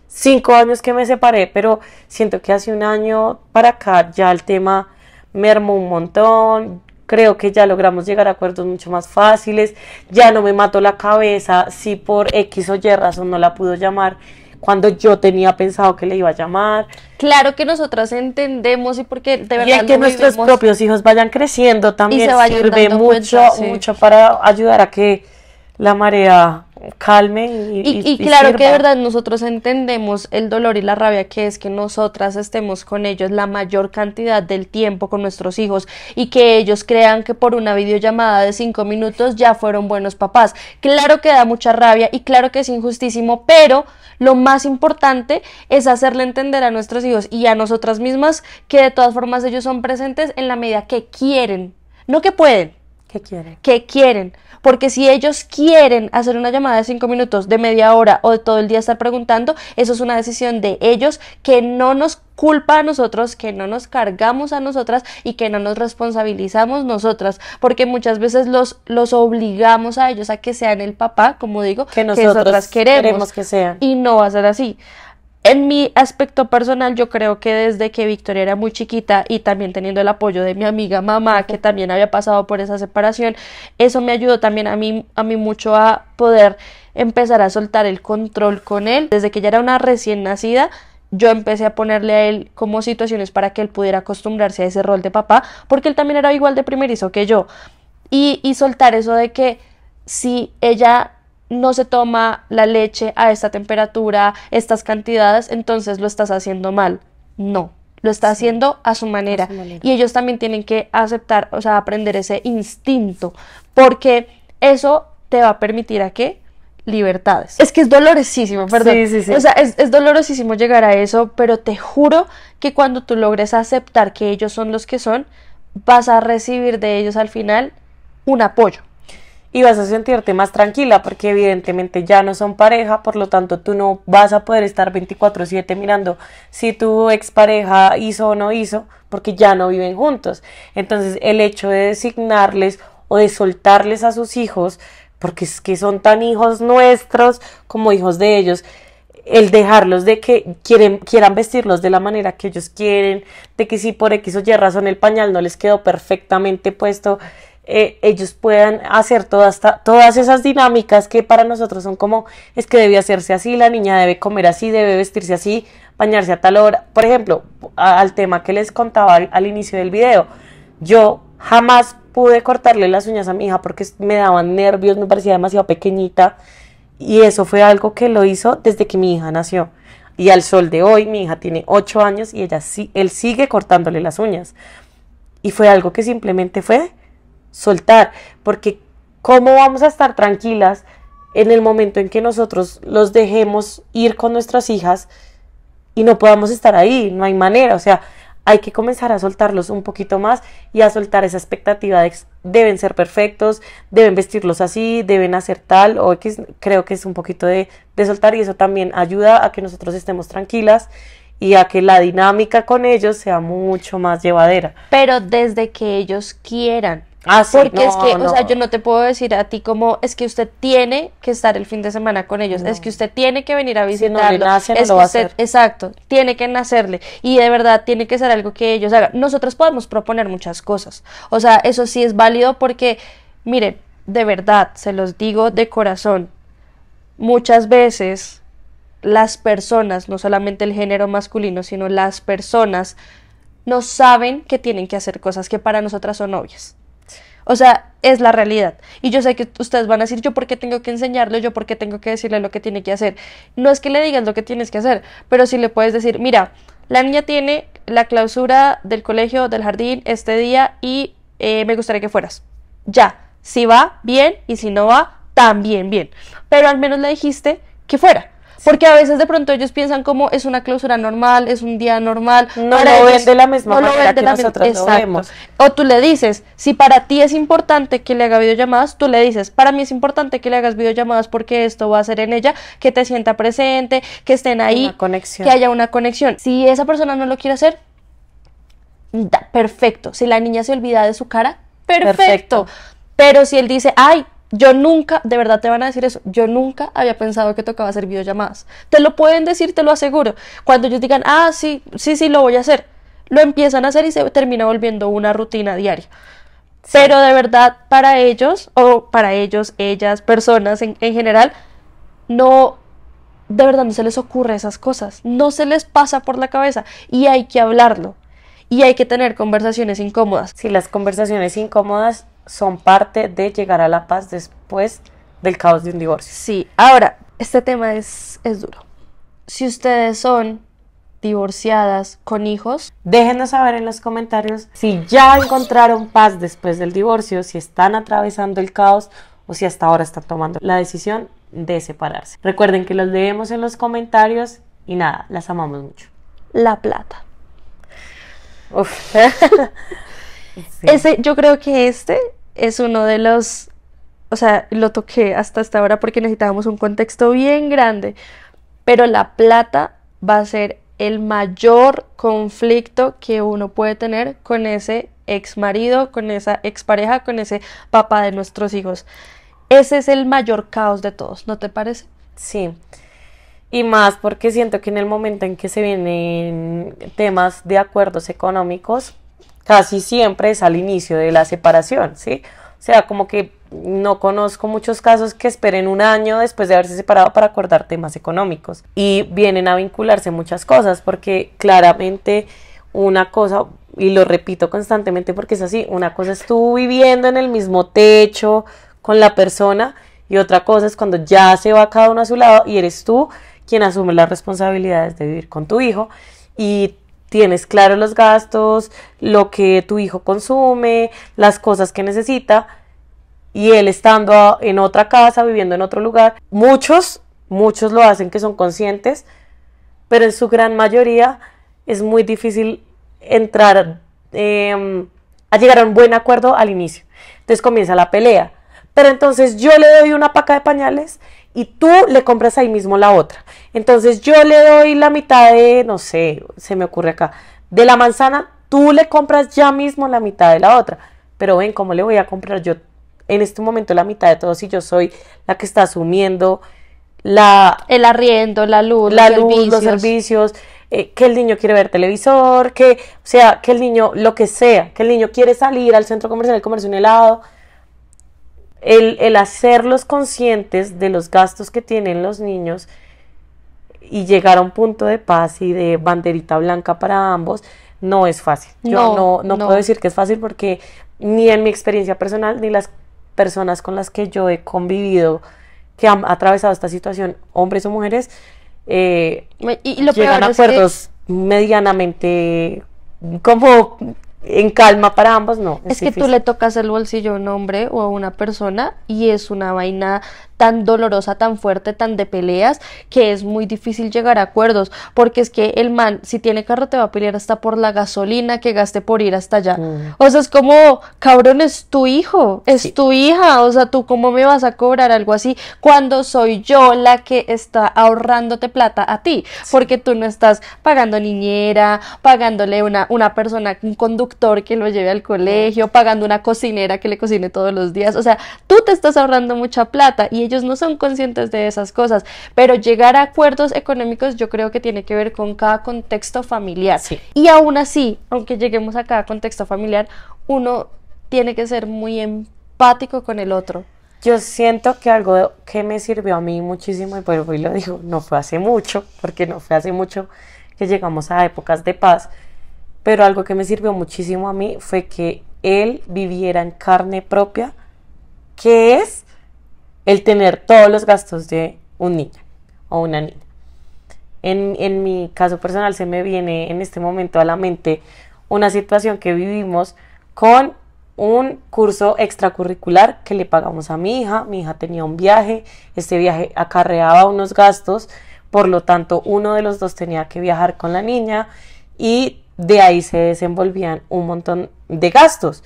cinco años que me separé, pero siento que hace un año para acá ya el tema mermó un montón, creo que ya logramos llegar a acuerdos mucho más fáciles, ya no me mato la cabeza si por X o Y razón no la pudo llamar cuando yo tenía pensado que le iba a llamar. Claro que nosotras entendemos y porque de verdad. Y que nuestros propios hijos vayan creciendo también. se Sirve mucho, mucho para ayudar a que la marea calme y, y, claro que de verdad nosotros entendemos el dolor y la rabia que es que nosotras estemos con ellos la mayor cantidad del tiempo con nuestros hijos y que ellos crean que por una videollamada de cinco minutos ya fueron buenos papás claro que da mucha rabia y claro que es injustísimo pero lo más importante es hacerle entender a nuestros hijos y a nosotras mismas que de todas formas ellos son presentes en la medida que quieren no que pueden que quieren. qué quieren. Porque si ellos quieren hacer una llamada de cinco minutos, de media hora o todo el día estar preguntando, eso es una decisión de ellos que no nos culpa a nosotros, que no nos cargamos a nosotras y que no nos responsabilizamos nosotras, porque muchas veces los, los obligamos a ellos a que sean el papá, como digo, que nosotras queremos, queremos que sean. Y no va a ser así. En mi aspecto personal, yo creo que desde que Victoria era muy chiquita y también teniendo el apoyo de mi amiga mamá, que también había pasado por esa separación, eso me ayudó también a mí, a mí mucho a poder empezar a soltar el control con él. Desde que ella era una recién nacida, yo empecé a ponerle a él como situaciones para que él pudiera acostumbrarse a ese rol de papá, porque él también era igual de primerizo que yo. Y, y soltar eso de que si ella no se toma la leche a esta temperatura, estas cantidades, entonces lo estás haciendo mal. No, lo está haciendo a su, manera. Y ellos también tienen que aceptar, o sea, aprender ese instinto, porque eso te va a permitir a qué? Libertades. Es que es dolorosísimo, perdón. Sí, sí, sí. O sea, es, es dolorosísimo llegar a eso, pero te juro que cuando tú logres aceptar que ellos son los que son, vas a recibir de ellos al final un apoyo y vas a sentirte más tranquila porque evidentemente ya no son pareja, por lo tanto tú no vas a poder estar 24/7 mirando si tu expareja hizo o no hizo porque ya no viven juntos. Entonces el hecho de designarles o de soltarles a sus hijos, porque es que son tan hijos nuestros como hijos de ellos, el dejarlos de que quieran vestirlos de la manera que ellos quieren, de que si por X o Y razón el pañal no les quedó perfectamente puesto, eh, ellos puedan hacer todas, esas dinámicas que para nosotros son como, es que debe hacerse así, la niña debe comer así, debe vestirse así, bañarse a tal hora. Por ejemplo, al tema que les contaba al, inicio del video, yo jamás pude cortarle las uñas a mi hija porque me daban nervios, me parecía demasiado pequeñita y eso fue algo que lo hizo desde que mi hija nació. Y al sol de hoy, mi hija tiene 8 años y ella sí, él sigue cortándole las uñas. Y fue algo que simplemente fue soltar, porque ¿cómo vamos a estar tranquilas en el momento en que nosotros los dejemos ir con nuestras hijas y no podamos estar ahí? No hay manera, o sea, hay que comenzar a soltarlos un poquito más y a soltar esa expectativa de deben ser perfectos, deben vestirlos así, deben hacer tal, o que creo que es un poquito de, de soltar y eso también ayuda a que nosotros estemos tranquilas y a que la dinámica con ellos sea mucho más llevadera. Pero desde que ellos quieran, Ah, porque es que, o sea, yo no te puedo decir a ti como, es que usted tiene que estar el fin de semana con ellos, es que usted tiene que venir a visitarlo, si nace, es que usted, exacto, tiene que nacerle y de verdad tiene que ser algo que ellos hagan. Nosotros podemos proponer muchas cosas, o sea, eso sí es válido porque, miren, de verdad, se los digo de corazón, muchas veces las personas, no solamente el género masculino, sino las personas, no saben que tienen que hacer cosas que para nosotras son obvias. O sea, es la realidad. Y yo sé que ustedes van a decir, yo por qué tengo que enseñarlo? yo por qué tengo que decirle lo que tiene que hacer. No es que le digas lo que tienes que hacer, pero sí le puedes decir, mira, la niña tiene la clausura del colegio, del jardín, este día y eh, me gustaría que fueras. Ya, si va, bien, y si no va, también bien. Pero al menos le dijiste que fuera. Porque a veces de pronto ellos piensan como es una clausura normal, es un día normal. No lo ven de la misma no manera que nosotros lo vemos. O tú le dices, si para ti es importante que le haga videollamadas, tú le dices, para mí es importante que le hagas videollamadas porque esto va a ser en ella, que te sienta presente, que estén ahí, que haya una conexión. Si esa persona no lo quiere hacer, perfecto. Si la niña se olvida de su cara, perfecto. Pero si él dice, ay, yo nunca, de verdad te van a decir eso, yo nunca había pensado que tocaba hacer videollamadas. Te lo pueden decir, te lo aseguro. Cuando ellos digan, ah, sí, sí, sí, lo voy a hacer, lo empiezan a hacer y se termina volviendo una rutina diaria. Pero de verdad, para ellos, o para ellos, ellas, personas en, general, no, de verdad no se les ocurre esas cosas, no se les pasa por la cabeza y hay que hablarlo y hay que tener conversaciones incómodas. Si las conversaciones incómodas son parte de llegar a la paz después del caos de un divorcio. Sí, ahora, este tema es, es duro. Si ustedes son divorciadas con hijos. Déjenos saber en los comentarios si ya encontraron paz después del divorcio, si están atravesando el caos o si hasta ahora están tomando la decisión de separarse. Recuerden que los leemos en los comentarios y nada, las amamos mucho. La plata. Uf. (laughs) Ese, yo creo que este es uno de los, o sea, lo toqué hasta esta hora porque necesitábamos un contexto bien grande, pero la plata va a ser el mayor conflicto que uno puede tener con ese ex marido, con esa expareja con ese papá de nuestros hijos. Ese es el mayor caos de todos, ¿no te parece? Sí. Y más porque siento que en el momento en que se vienen temas de acuerdos económicos, casi siempre es al inicio de la separación, ¿sí? O sea, como que no conozco muchos casos que esperen un año después de haberse separado para acordar temas económicos y vienen a vincularse muchas cosas porque claramente una cosa, y lo repito constantemente porque es así, una cosa es tú viviendo en el mismo techo con la persona y otra cosa es cuando ya se va cada uno a su lado y eres tú quien asume las responsabilidades de vivir con tu hijo y tienes claro los gastos, lo que tu hijo consume, las cosas que necesita, y él estando en otra casa, viviendo en otro lugar, muchos, muchos lo hacen que son conscientes, pero en su gran mayoría es muy difícil entrar em, a llegar a un buen acuerdo al inicio. Entonces comienza la pelea. Pero entonces yo le doy una paca de pañales y tú le compras ahí mismo la otra. Entonces yo le doy la mitad de, no sé, se me ocurre acá, de la manzana, tú le compras ya mismo la mitad de la otra. Pero ven, ¿cómo le voy a comprar yo en este momento la mitad de todo si yo soy la que está asumiendo la... El arriendo, la luz, la los luz, servicios. los servicios, eh, que el niño quiere ver televisor, que, o sea, que el niño, lo que sea, que el niño quiere salir al centro comercial, el comercio en helado el, hacerlos conscientes de los gastos que tienen los niños y llegar a un punto de paz y de banderita blanca para ambos no es fácil. Yo no, no, puedo decir que es fácil porque ni en mi experiencia personal ni las personas con las que yo he convivido que han atravesado esta situación, hombres o mujeres, eh, y, llegan a acuerdos medianamente como en calma para ambos, no. Es, que tú le tocas el bolsillo a un hombre o a una persona y es una vaina tan dolorosa, tan fuerte, tan de peleas, que es muy difícil llegar a acuerdos, porque es que el man, si tiene carro, te va a pelear hasta por la gasolina que gaste por ir hasta allá. Mm. O sea, es como, cabrón, es tu hijo, es tu hija, o sea, tú cómo me vas a cobrar algo así cuando soy yo la que está ahorrándote plata a ti, porque tú no estás pagando niñera, pagándole una, una persona, un conductor que lo lleve al colegio, pagando una cocinera que le cocine todos los días, o sea, tú te estás ahorrando mucha plata y ellos no son conscientes de esas cosas. Pero llegar a acuerdos económicos yo creo que tiene que ver con cada contexto familiar. Y aún así, aunque lleguemos a cada contexto familiar, uno tiene que ser muy empático con el otro. Yo siento que algo que me sirvió a mí muchísimo, y por hoy lo digo, no fue hace mucho, porque no fue hace mucho que llegamos a épocas de paz, pero algo que me sirvió muchísimo a mí fue que él viviera en carne propia, que es el tener todos los gastos de un niño o una niña. En, mi caso personal se me viene en este momento a la mente una situación que vivimos con un curso extracurricular que le pagamos a mi hija. Mi hija tenía un viaje, este viaje acarreaba unos gastos, por lo tanto uno de los dos tenía que viajar con la niña y de ahí se desenvolvían un montón de gastos.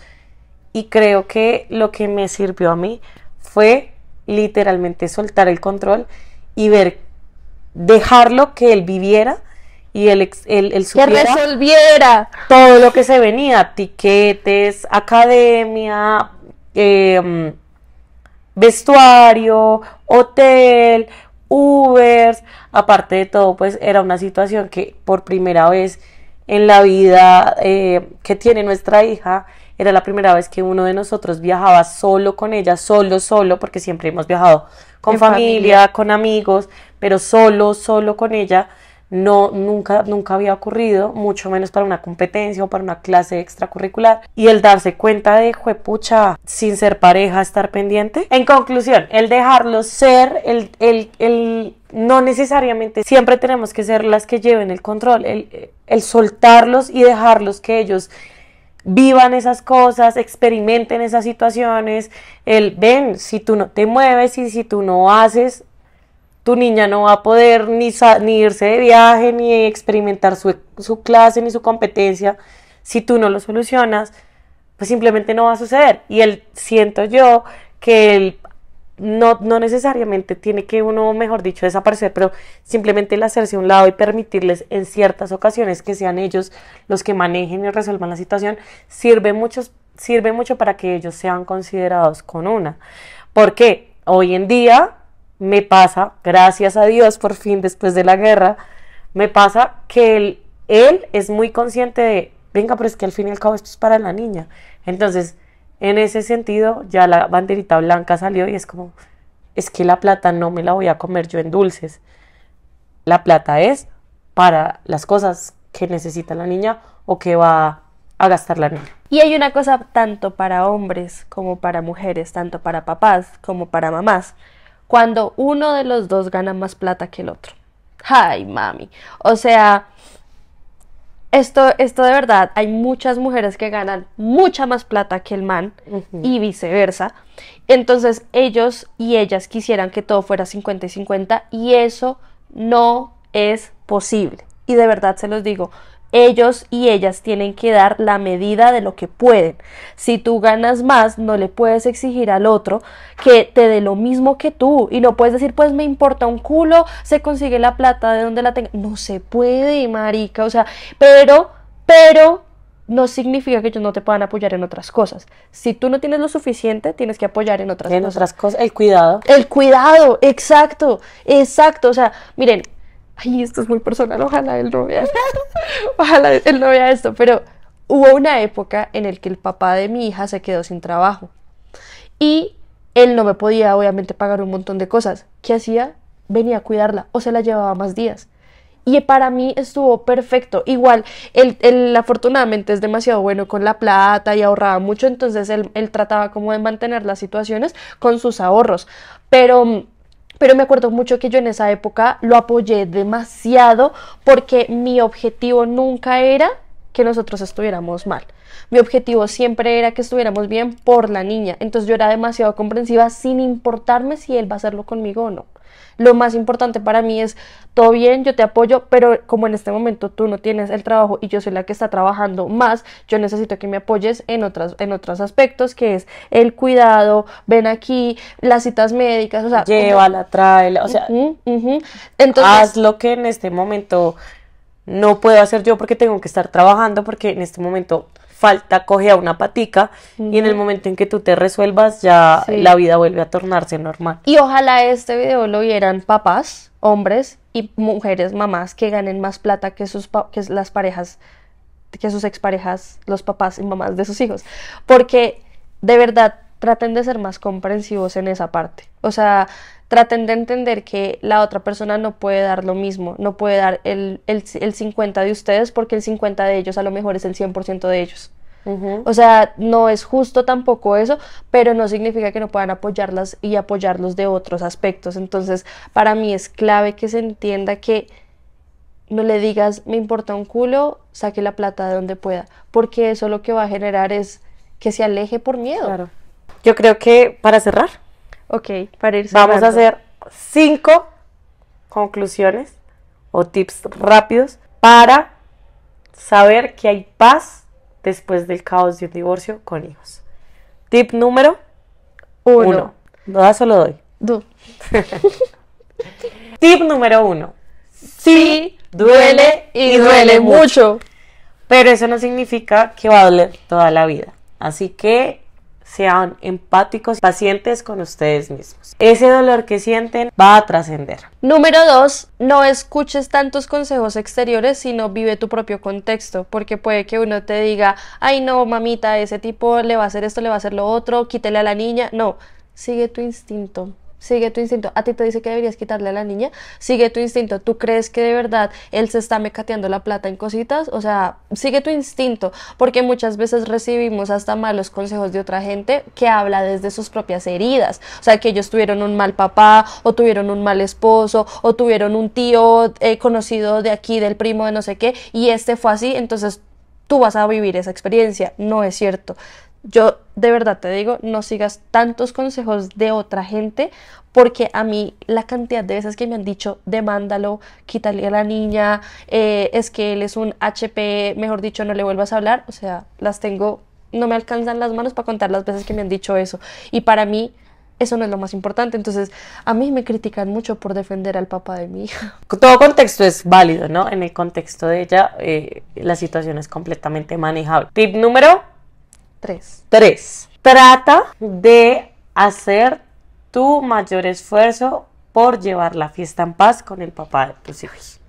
Y creo que lo que me sirvió a mí fue literalmente soltar el control y ver, dejarlo que él viviera y él, él, supiera que resolviera todo lo que se venía, tiquetes, academia, em, vestuario, hotel, Ubers, aparte de todo, pues era una situación que por primera vez en la vida eh, que tiene nuestra hija, era la primera vez que uno de nosotros viajaba solo con ella, solo, solo, porque siempre hemos viajado con familia, con amigos, pero solo, solo con ella. No, nunca, nunca había ocurrido, mucho menos para una competencia o para una clase extracurricular. Y el darse cuenta de, juepucha, sin ser pareja, estar pendiente. En conclusión, el dejarlos ser, el, el, el no necesariamente siempre tenemos que ser las que lleven el control, el, el soltarlos y dejarlos que ellos vivan esas cosas, experimenten esas situaciones. El ven, si tú no te mueves y si tú no haces, tu niña no va a poder ni, irse de viaje, ni experimentar su, su clase, ni su competencia. Si tú no lo solucionas, pues simplemente no va a suceder. Y él siento yo que el no, necesariamente tiene que uno, mejor dicho, desaparecer, pero simplemente el hacerse a un lado y permitirles en ciertas ocasiones que sean ellos los que manejen y resuelvan la situación, sirve, sirve mucho para que ellos sean considerados con una. Porque hoy en día me pasa, gracias a Dios por fin después de la guerra, me pasa que él, él es muy consciente de, venga, pero es que al fin y al cabo esto es para la niña. Entonces, en ese sentido, ya la banderita blanca salió y es como, es que la plata no me la voy a comer yo en dulces. La plata es para las cosas que necesita la niña o que va a gastar la niña. Y hay una cosa tanto para hombres como para mujeres, tanto para papás como para mamás, cuando uno de los dos gana más plata que el otro. Ay, mami. O sea, esto, esto de verdad, hay muchas mujeres que ganan mucha más plata que el man y viceversa. Entonces ellos y ellas quisieran que todo fuera 50 y 50 y eso no es posible. Y de verdad se los digo, ellos y ellas tienen que dar la medida de lo que pueden. Si tú ganas más, no le puedes exigir al otro que te dé lo mismo que tú y no puedes decir, pues me importa un culo, se consigue la plata de donde la tenga. No se puede, marica, o sea, pero, pero no significa que ellos no te puedan apoyar en otras cosas. Si tú no tienes lo suficiente, tienes que apoyar en otras cosas. En otras cosas, el cuidado. El cuidado, exacto, exacto. O sea, miren, ay, esto es muy personal, ojalá él no vea, ojalá él no vea esto, pero hubo una época en el que el papá de mi hija se quedó sin trabajo y él no me podía obviamente pagar un montón de cosas. ¿Qué hacía? Venía a cuidarla o se la llevaba más días. Y para mí estuvo perfecto. Igual, él, afortunadamente es demasiado bueno con la plata y ahorraba mucho, entonces él, él trataba como de mantener las situaciones con sus ahorros. Pero pero me acuerdo mucho que yo en esa época lo apoyé demasiado porque mi objetivo nunca era que nosotros estuviéramos mal. Mi objetivo siempre era que estuviéramos bien por la niña. Entonces yo era demasiado comprensiva sin importarme si él va a hacerlo conmigo o no. Lo más importante para mí es, todo bien, yo te apoyo, pero como en este momento tú no tienes el trabajo y yo soy la que está trabajando más, yo necesito que me apoyes en, otras, en otros aspectos, que es el cuidado, ven aquí, las citas médicas, o sea... Llévala, tráela, o sea... Entonces, haz lo que en este momento no puedo hacer yo porque tengo que estar trabajando, porque en este momento falta, coge a una patica y en el momento en que tú te resuelvas ya la vida vuelve a tornarse normal. Y ojalá este video lo vieran papás, hombres y mujeres, mamás que ganen más plata que sus que las parejas que sus exparejas, los papás y mamás de sus hijos, porque de verdad traten de ser más comprensivos en esa parte. O sea, traten de entender que la otra persona no puede dar lo mismo, no puede dar el, el, 50 de ustedes porque el 50 de ellos a lo mejor es el 100% de ellos. O sea, no es justo tampoco eso, pero no significa que no puedan apoyarlas y apoyarlos de otros aspectos. Entonces, para mí es clave que se entienda que no le digas, me importa un culo, saque la plata de donde pueda, porque eso lo que va a generar es que se aleje por miedo. Yo creo que para cerrar, Ok, para irse Vamos a hacer cinco conclusiones o tips rápidos para saber que hay paz después del caos de un divorcio con hijos. Tip número uno. uno. No da solo doy. (laughs) Tip número uno. Sí, duele y duele mucho. Pero eso no significa que va a doler toda la vida. Así que sean empáticos, pacientes con ustedes mismos. Ese dolor que sienten va a trascender. Número 2. No escuches tantos consejos exteriores, sino vive tu propio contexto, porque puede que uno te diga, ay no, mamita, ese tipo le va a hacer esto, le va a hacer lo otro, quítele a la niña. No, sigue tu instinto sigue tu instinto. A ti te dice que deberías quitarle a la niña, sigue tu instinto. ¿Tú crees que de verdad él se está mecateando la plata en cositas? O sea, sigue tu instinto, porque muchas veces recibimos hasta malos consejos de otra gente que habla desde sus propias heridas. O sea, que ellos tuvieron un mal papá, o tuvieron un mal esposo, o tuvieron un tío eh, conocido de aquí, del primo, de no sé qué, y este fue así, entonces tú vas a vivir esa experiencia. No es cierto. Yo de verdad te digo, no sigas tantos consejos de otra gente porque a mí la cantidad de veces que me han dicho, demándalo, quítale a la niña, eh, es que él es un HP, mejor dicho, no le vuelvas a hablar, o sea, las tengo, no me alcanzan las manos para contar las veces que me han dicho eso. Y para mí eso no es lo más importante. Entonces, a mí me critican mucho por defender al papá de mi hija. Todo contexto es válido, ¿no? En el contexto de ella, eh, la situación es completamente manejable. Tip número Tres. Tres. Trata de hacer tu mayor esfuerzo por llevar la fiesta en paz con el papá de tus hijos.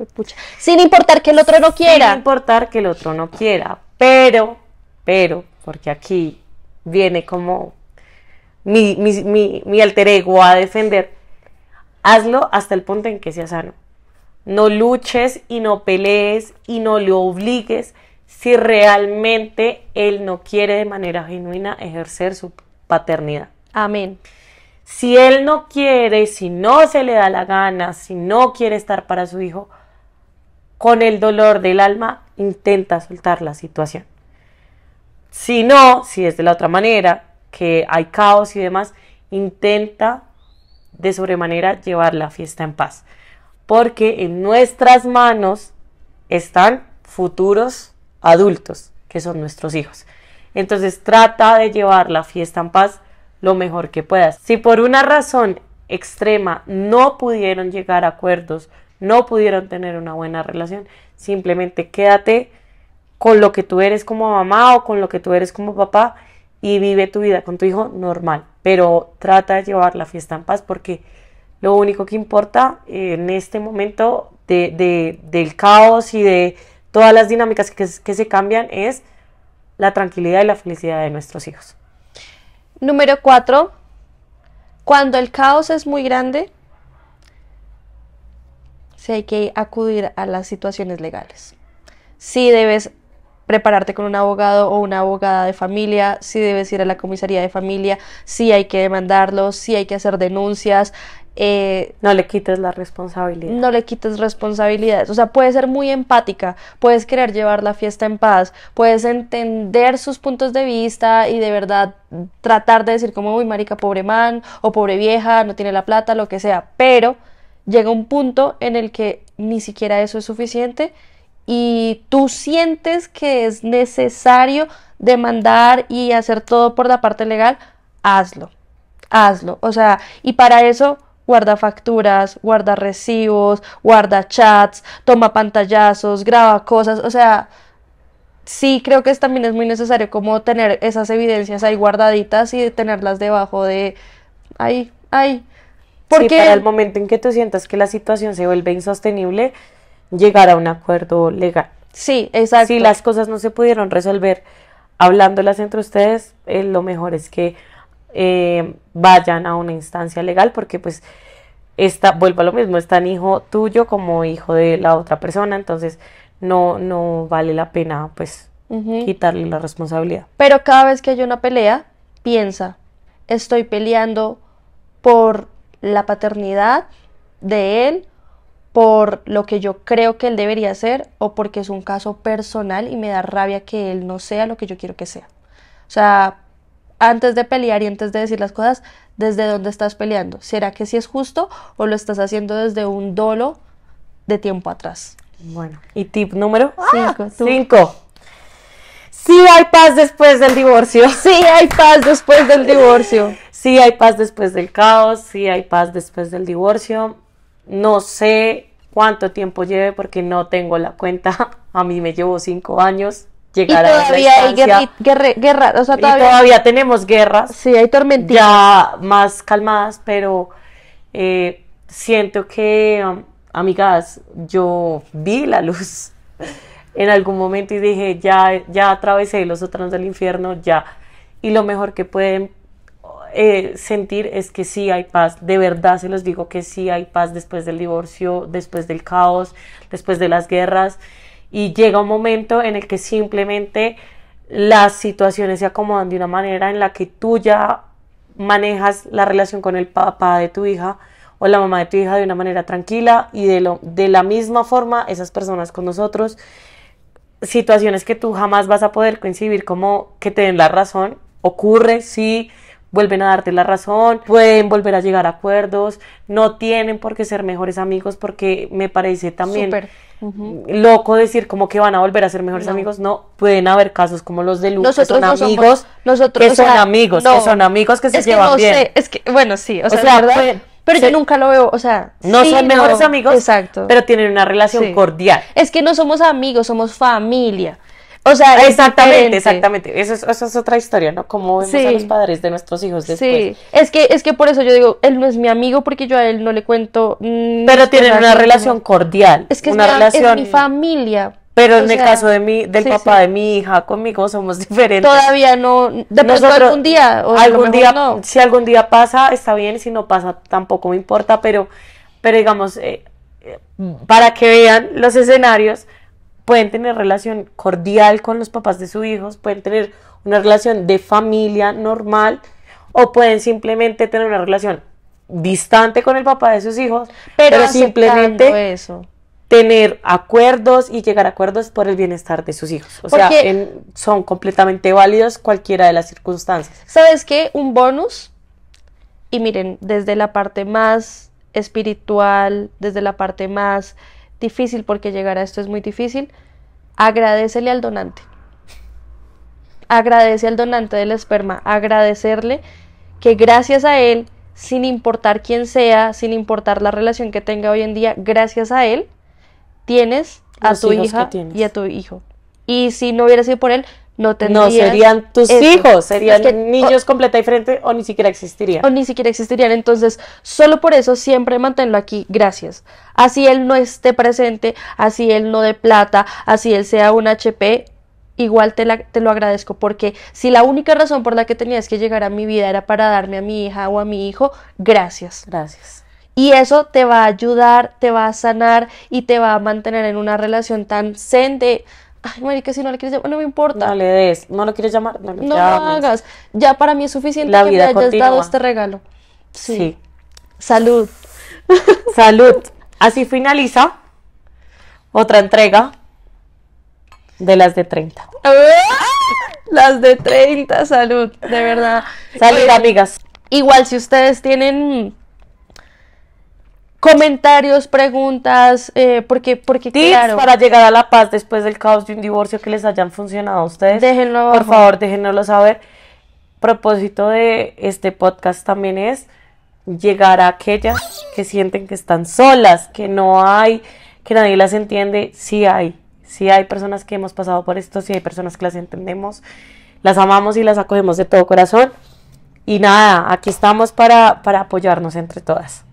Sin importar que el otro no quiera. Sin importar que el otro no quiera. Pero, pero, porque aquí viene como mi, alter ego a defender. Hazlo hasta el punto en que sea sano. No luches y no pelees y no lo obligues, si realmente él no quiere de manera genuina ejercer su paternidad. Amén. Si él no quiere, si no se le da la gana, si no quiere estar para su hijo, con el dolor del alma intenta soltar la situación. Si no, si es de la otra manera, que hay caos y demás, intenta de sobremanera llevar la fiesta en paz. Porque en nuestras manos están futuros adultos, que son nuestros hijos. Entonces trata de llevar la fiesta en paz lo mejor que puedas. Si por una razón extrema no pudieron llegar a acuerdos, no pudieron tener una buena relación, simplemente quédate con lo que tú eres como mamá o con lo que tú eres como papá y vive tu vida con tu hijo normal, pero trata de llevar la fiesta en paz porque lo único que importa en este momento del caos y de todas las dinámicas que, se cambian es la tranquilidad y la felicidad de nuestros hijos. Número cuatro, cuando el caos es muy grande, si hay que acudir a las situaciones legales. Si debes prepararte con un abogado o una abogada de familia, si debes ir a la comisaría de familia, si hay que demandarlo, si hay que hacer denuncias, eh, no le quites la responsabilidad. No le quites responsabilidades. O sea, puedes ser muy empática, puedes querer llevar la fiesta en paz, puedes entender sus puntos de vista y de verdad tratar de decir como, uy, marica, pobre man o pobre vieja, no tiene la plata, lo que sea. Pero llega un punto en el que ni siquiera eso es suficiente y tú sientes que es necesario demandar y hacer todo por la parte legal, hazlo, hazlo. O sea, y para eso guarda facturas, guarda recibos, guarda chats, toma pantallazos, graba cosas, o sea, sí creo que también es muy necesario como tener esas evidencias ahí guardaditas y tenerlas debajo de ahí, ahí. Porque sí, para el momento en que tú sientas que la situación se vuelve insostenible, llegar a un acuerdo legal. Sí, exacto. Si las cosas no se pudieron resolver hablándolas entre ustedes, eh, lo mejor es que eh, vayan a una instancia legal porque pues está, vuelvo a lo mismo, es tan hijo tuyo como hijo de la otra persona, entonces no, no vale la pena pues quitarle la responsabilidad. Pero cada vez que hay una pelea, piensa, estoy peleando por la paternidad de él, por lo que yo creo que él debería ser o porque es un caso personal y me da rabia que él no sea lo que yo quiero que sea. O sea, antes de pelear y antes de decir las cosas, desde dónde estás peleando. ¿Será que si es justo o lo estás haciendo desde un dolo de tiempo atrás? Bueno, y tip número 5 ah, Sí hay paz después del divorcio. (laughs) Sí hay paz después del divorcio. Sí hay paz después del caos. Sí hay paz después del divorcio. No sé cuánto tiempo lleve porque no tengo la cuenta. (laughs) A mí me llevo cinco años y todavía hay guerra, todavía, tenemos guerras. Sí, hay tormentas Ya más calmadas, pero eh, siento que, um, amigas, yo vi la luz (laughs) en algún momento y dije, ya, ya atravesé los otros del infierno, ya. Y lo mejor que pueden eh, sentir es que sí hay paz, de verdad se los digo que sí hay paz después del divorcio, después del caos, después de las guerras y llega un momento en el que simplemente las situaciones se acomodan de una manera en la que tú ya manejas la relación con el papá de tu hija o la mamá de tu hija de una manera tranquila y de, lo, de la misma forma esas personas con nosotros, situaciones que tú jamás vas a poder coincidir como que te den la razón, ocurre, sí, vuelven a darte la razón, pueden volver a llegar a acuerdos, no tienen por qué ser mejores amigos porque me parece también loco decir como que van a volver a ser mejores amigos. No, pueden haber casos como los de Lu, nosotros que son amigos, nosotros, que son amigos, que son amigos que se es llevan bien. Sé, es que, bueno, sí, o, sea, pero yo nunca lo veo, o sea, no son mejores amigos, exacto, pero tienen una relación cordial. Es que no somos amigos, somos familia. O sea, exactamente, exactamente. Eso es, otra historia, ¿no? Como vemos a los padres de nuestros hijos después. Sí, es que, es que por eso yo digo, él no es mi amigo porque yo a él no le cuento. Pero tienen una relación cordial. Es que una es, mi, relación... mi familia. Pero en el caso de mi, del papá de mi hija, conmigo somos diferentes. Todavía no, de pronto algún día. O algún día, si algún día pasa, está bien, si no pasa, tampoco me importa, pero, pero digamos, eh, eh, para que vean los escenarios, pueden tener relación cordial con los papás de sus hijos, pueden tener una relación de familia normal o pueden simplemente tener una relación distante con el papá de sus hijos, pero, simplemente eso. tener acuerdos y llegar a acuerdos por el bienestar de sus hijos. O sea, son completamente válidos cualquiera de las circunstancias. ¿Sabes qué? Un bonus, y miren, desde la parte más espiritual, desde la parte más difícil porque llegar a esto es muy difícil, agradecele al donante. Agradece al donante del esperma, agradecerle que gracias a él, sin importar quién sea, sin importar la relación que tenga hoy en día, gracias a él, tienes a tu hija y a tu hijo. Y si no hubiera sido por él, no No, serían tus hijos, serían niños completamente completa frente o ni siquiera existirían. O ni siquiera existirían, entonces solo por eso siempre manténlo aquí, gracias. Así él no esté presente, así él no dé plata, así él sea un HP, igual te, lo agradezco porque si la única razón por la que tenías que llegar a mi vida era para darme a mi hija o a mi hijo, gracias. Gracias. Y eso te va a ayudar, te va a sanar y te va a mantener en una relación tan sende ay, marica, si no le quieres llamar, no me importa. Dale, des, no lo quieres llamar, no, lo hagas. Ya para mí es suficiente que me hayas dado este regalo. Sí. Salud. (laughs) Salud. Así finaliza otra entrega de las de 30. ¡Ah! las de 30, salud, de verdad. Salud, amigas. Igual si ustedes tienen comentarios, preguntas, eh, porque, porque Tips para llegar a la paz después del caos de un divorcio que les hayan funcionado a ustedes. Déjenlo. Por favor, déjenoslo saber. Propósito de este podcast también es llegar a aquellas que sienten que están solas, que no hay, que nadie las entiende. Sí hay, sí hay personas que hemos pasado por esto, sí hay personas que las entendemos, las amamos y las acogemos de todo corazón. Y nada, aquí estamos para, para apoyarnos entre todas.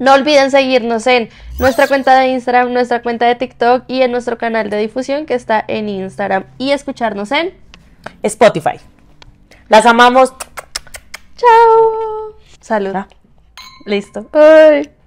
No olviden seguirnos en nuestra cuenta de Instagram, nuestra cuenta de TikTok y en nuestro canal de difusión que está en Instagram y escucharnos en Spotify. Las amamos. Chao. Saluda. Listo. Bye.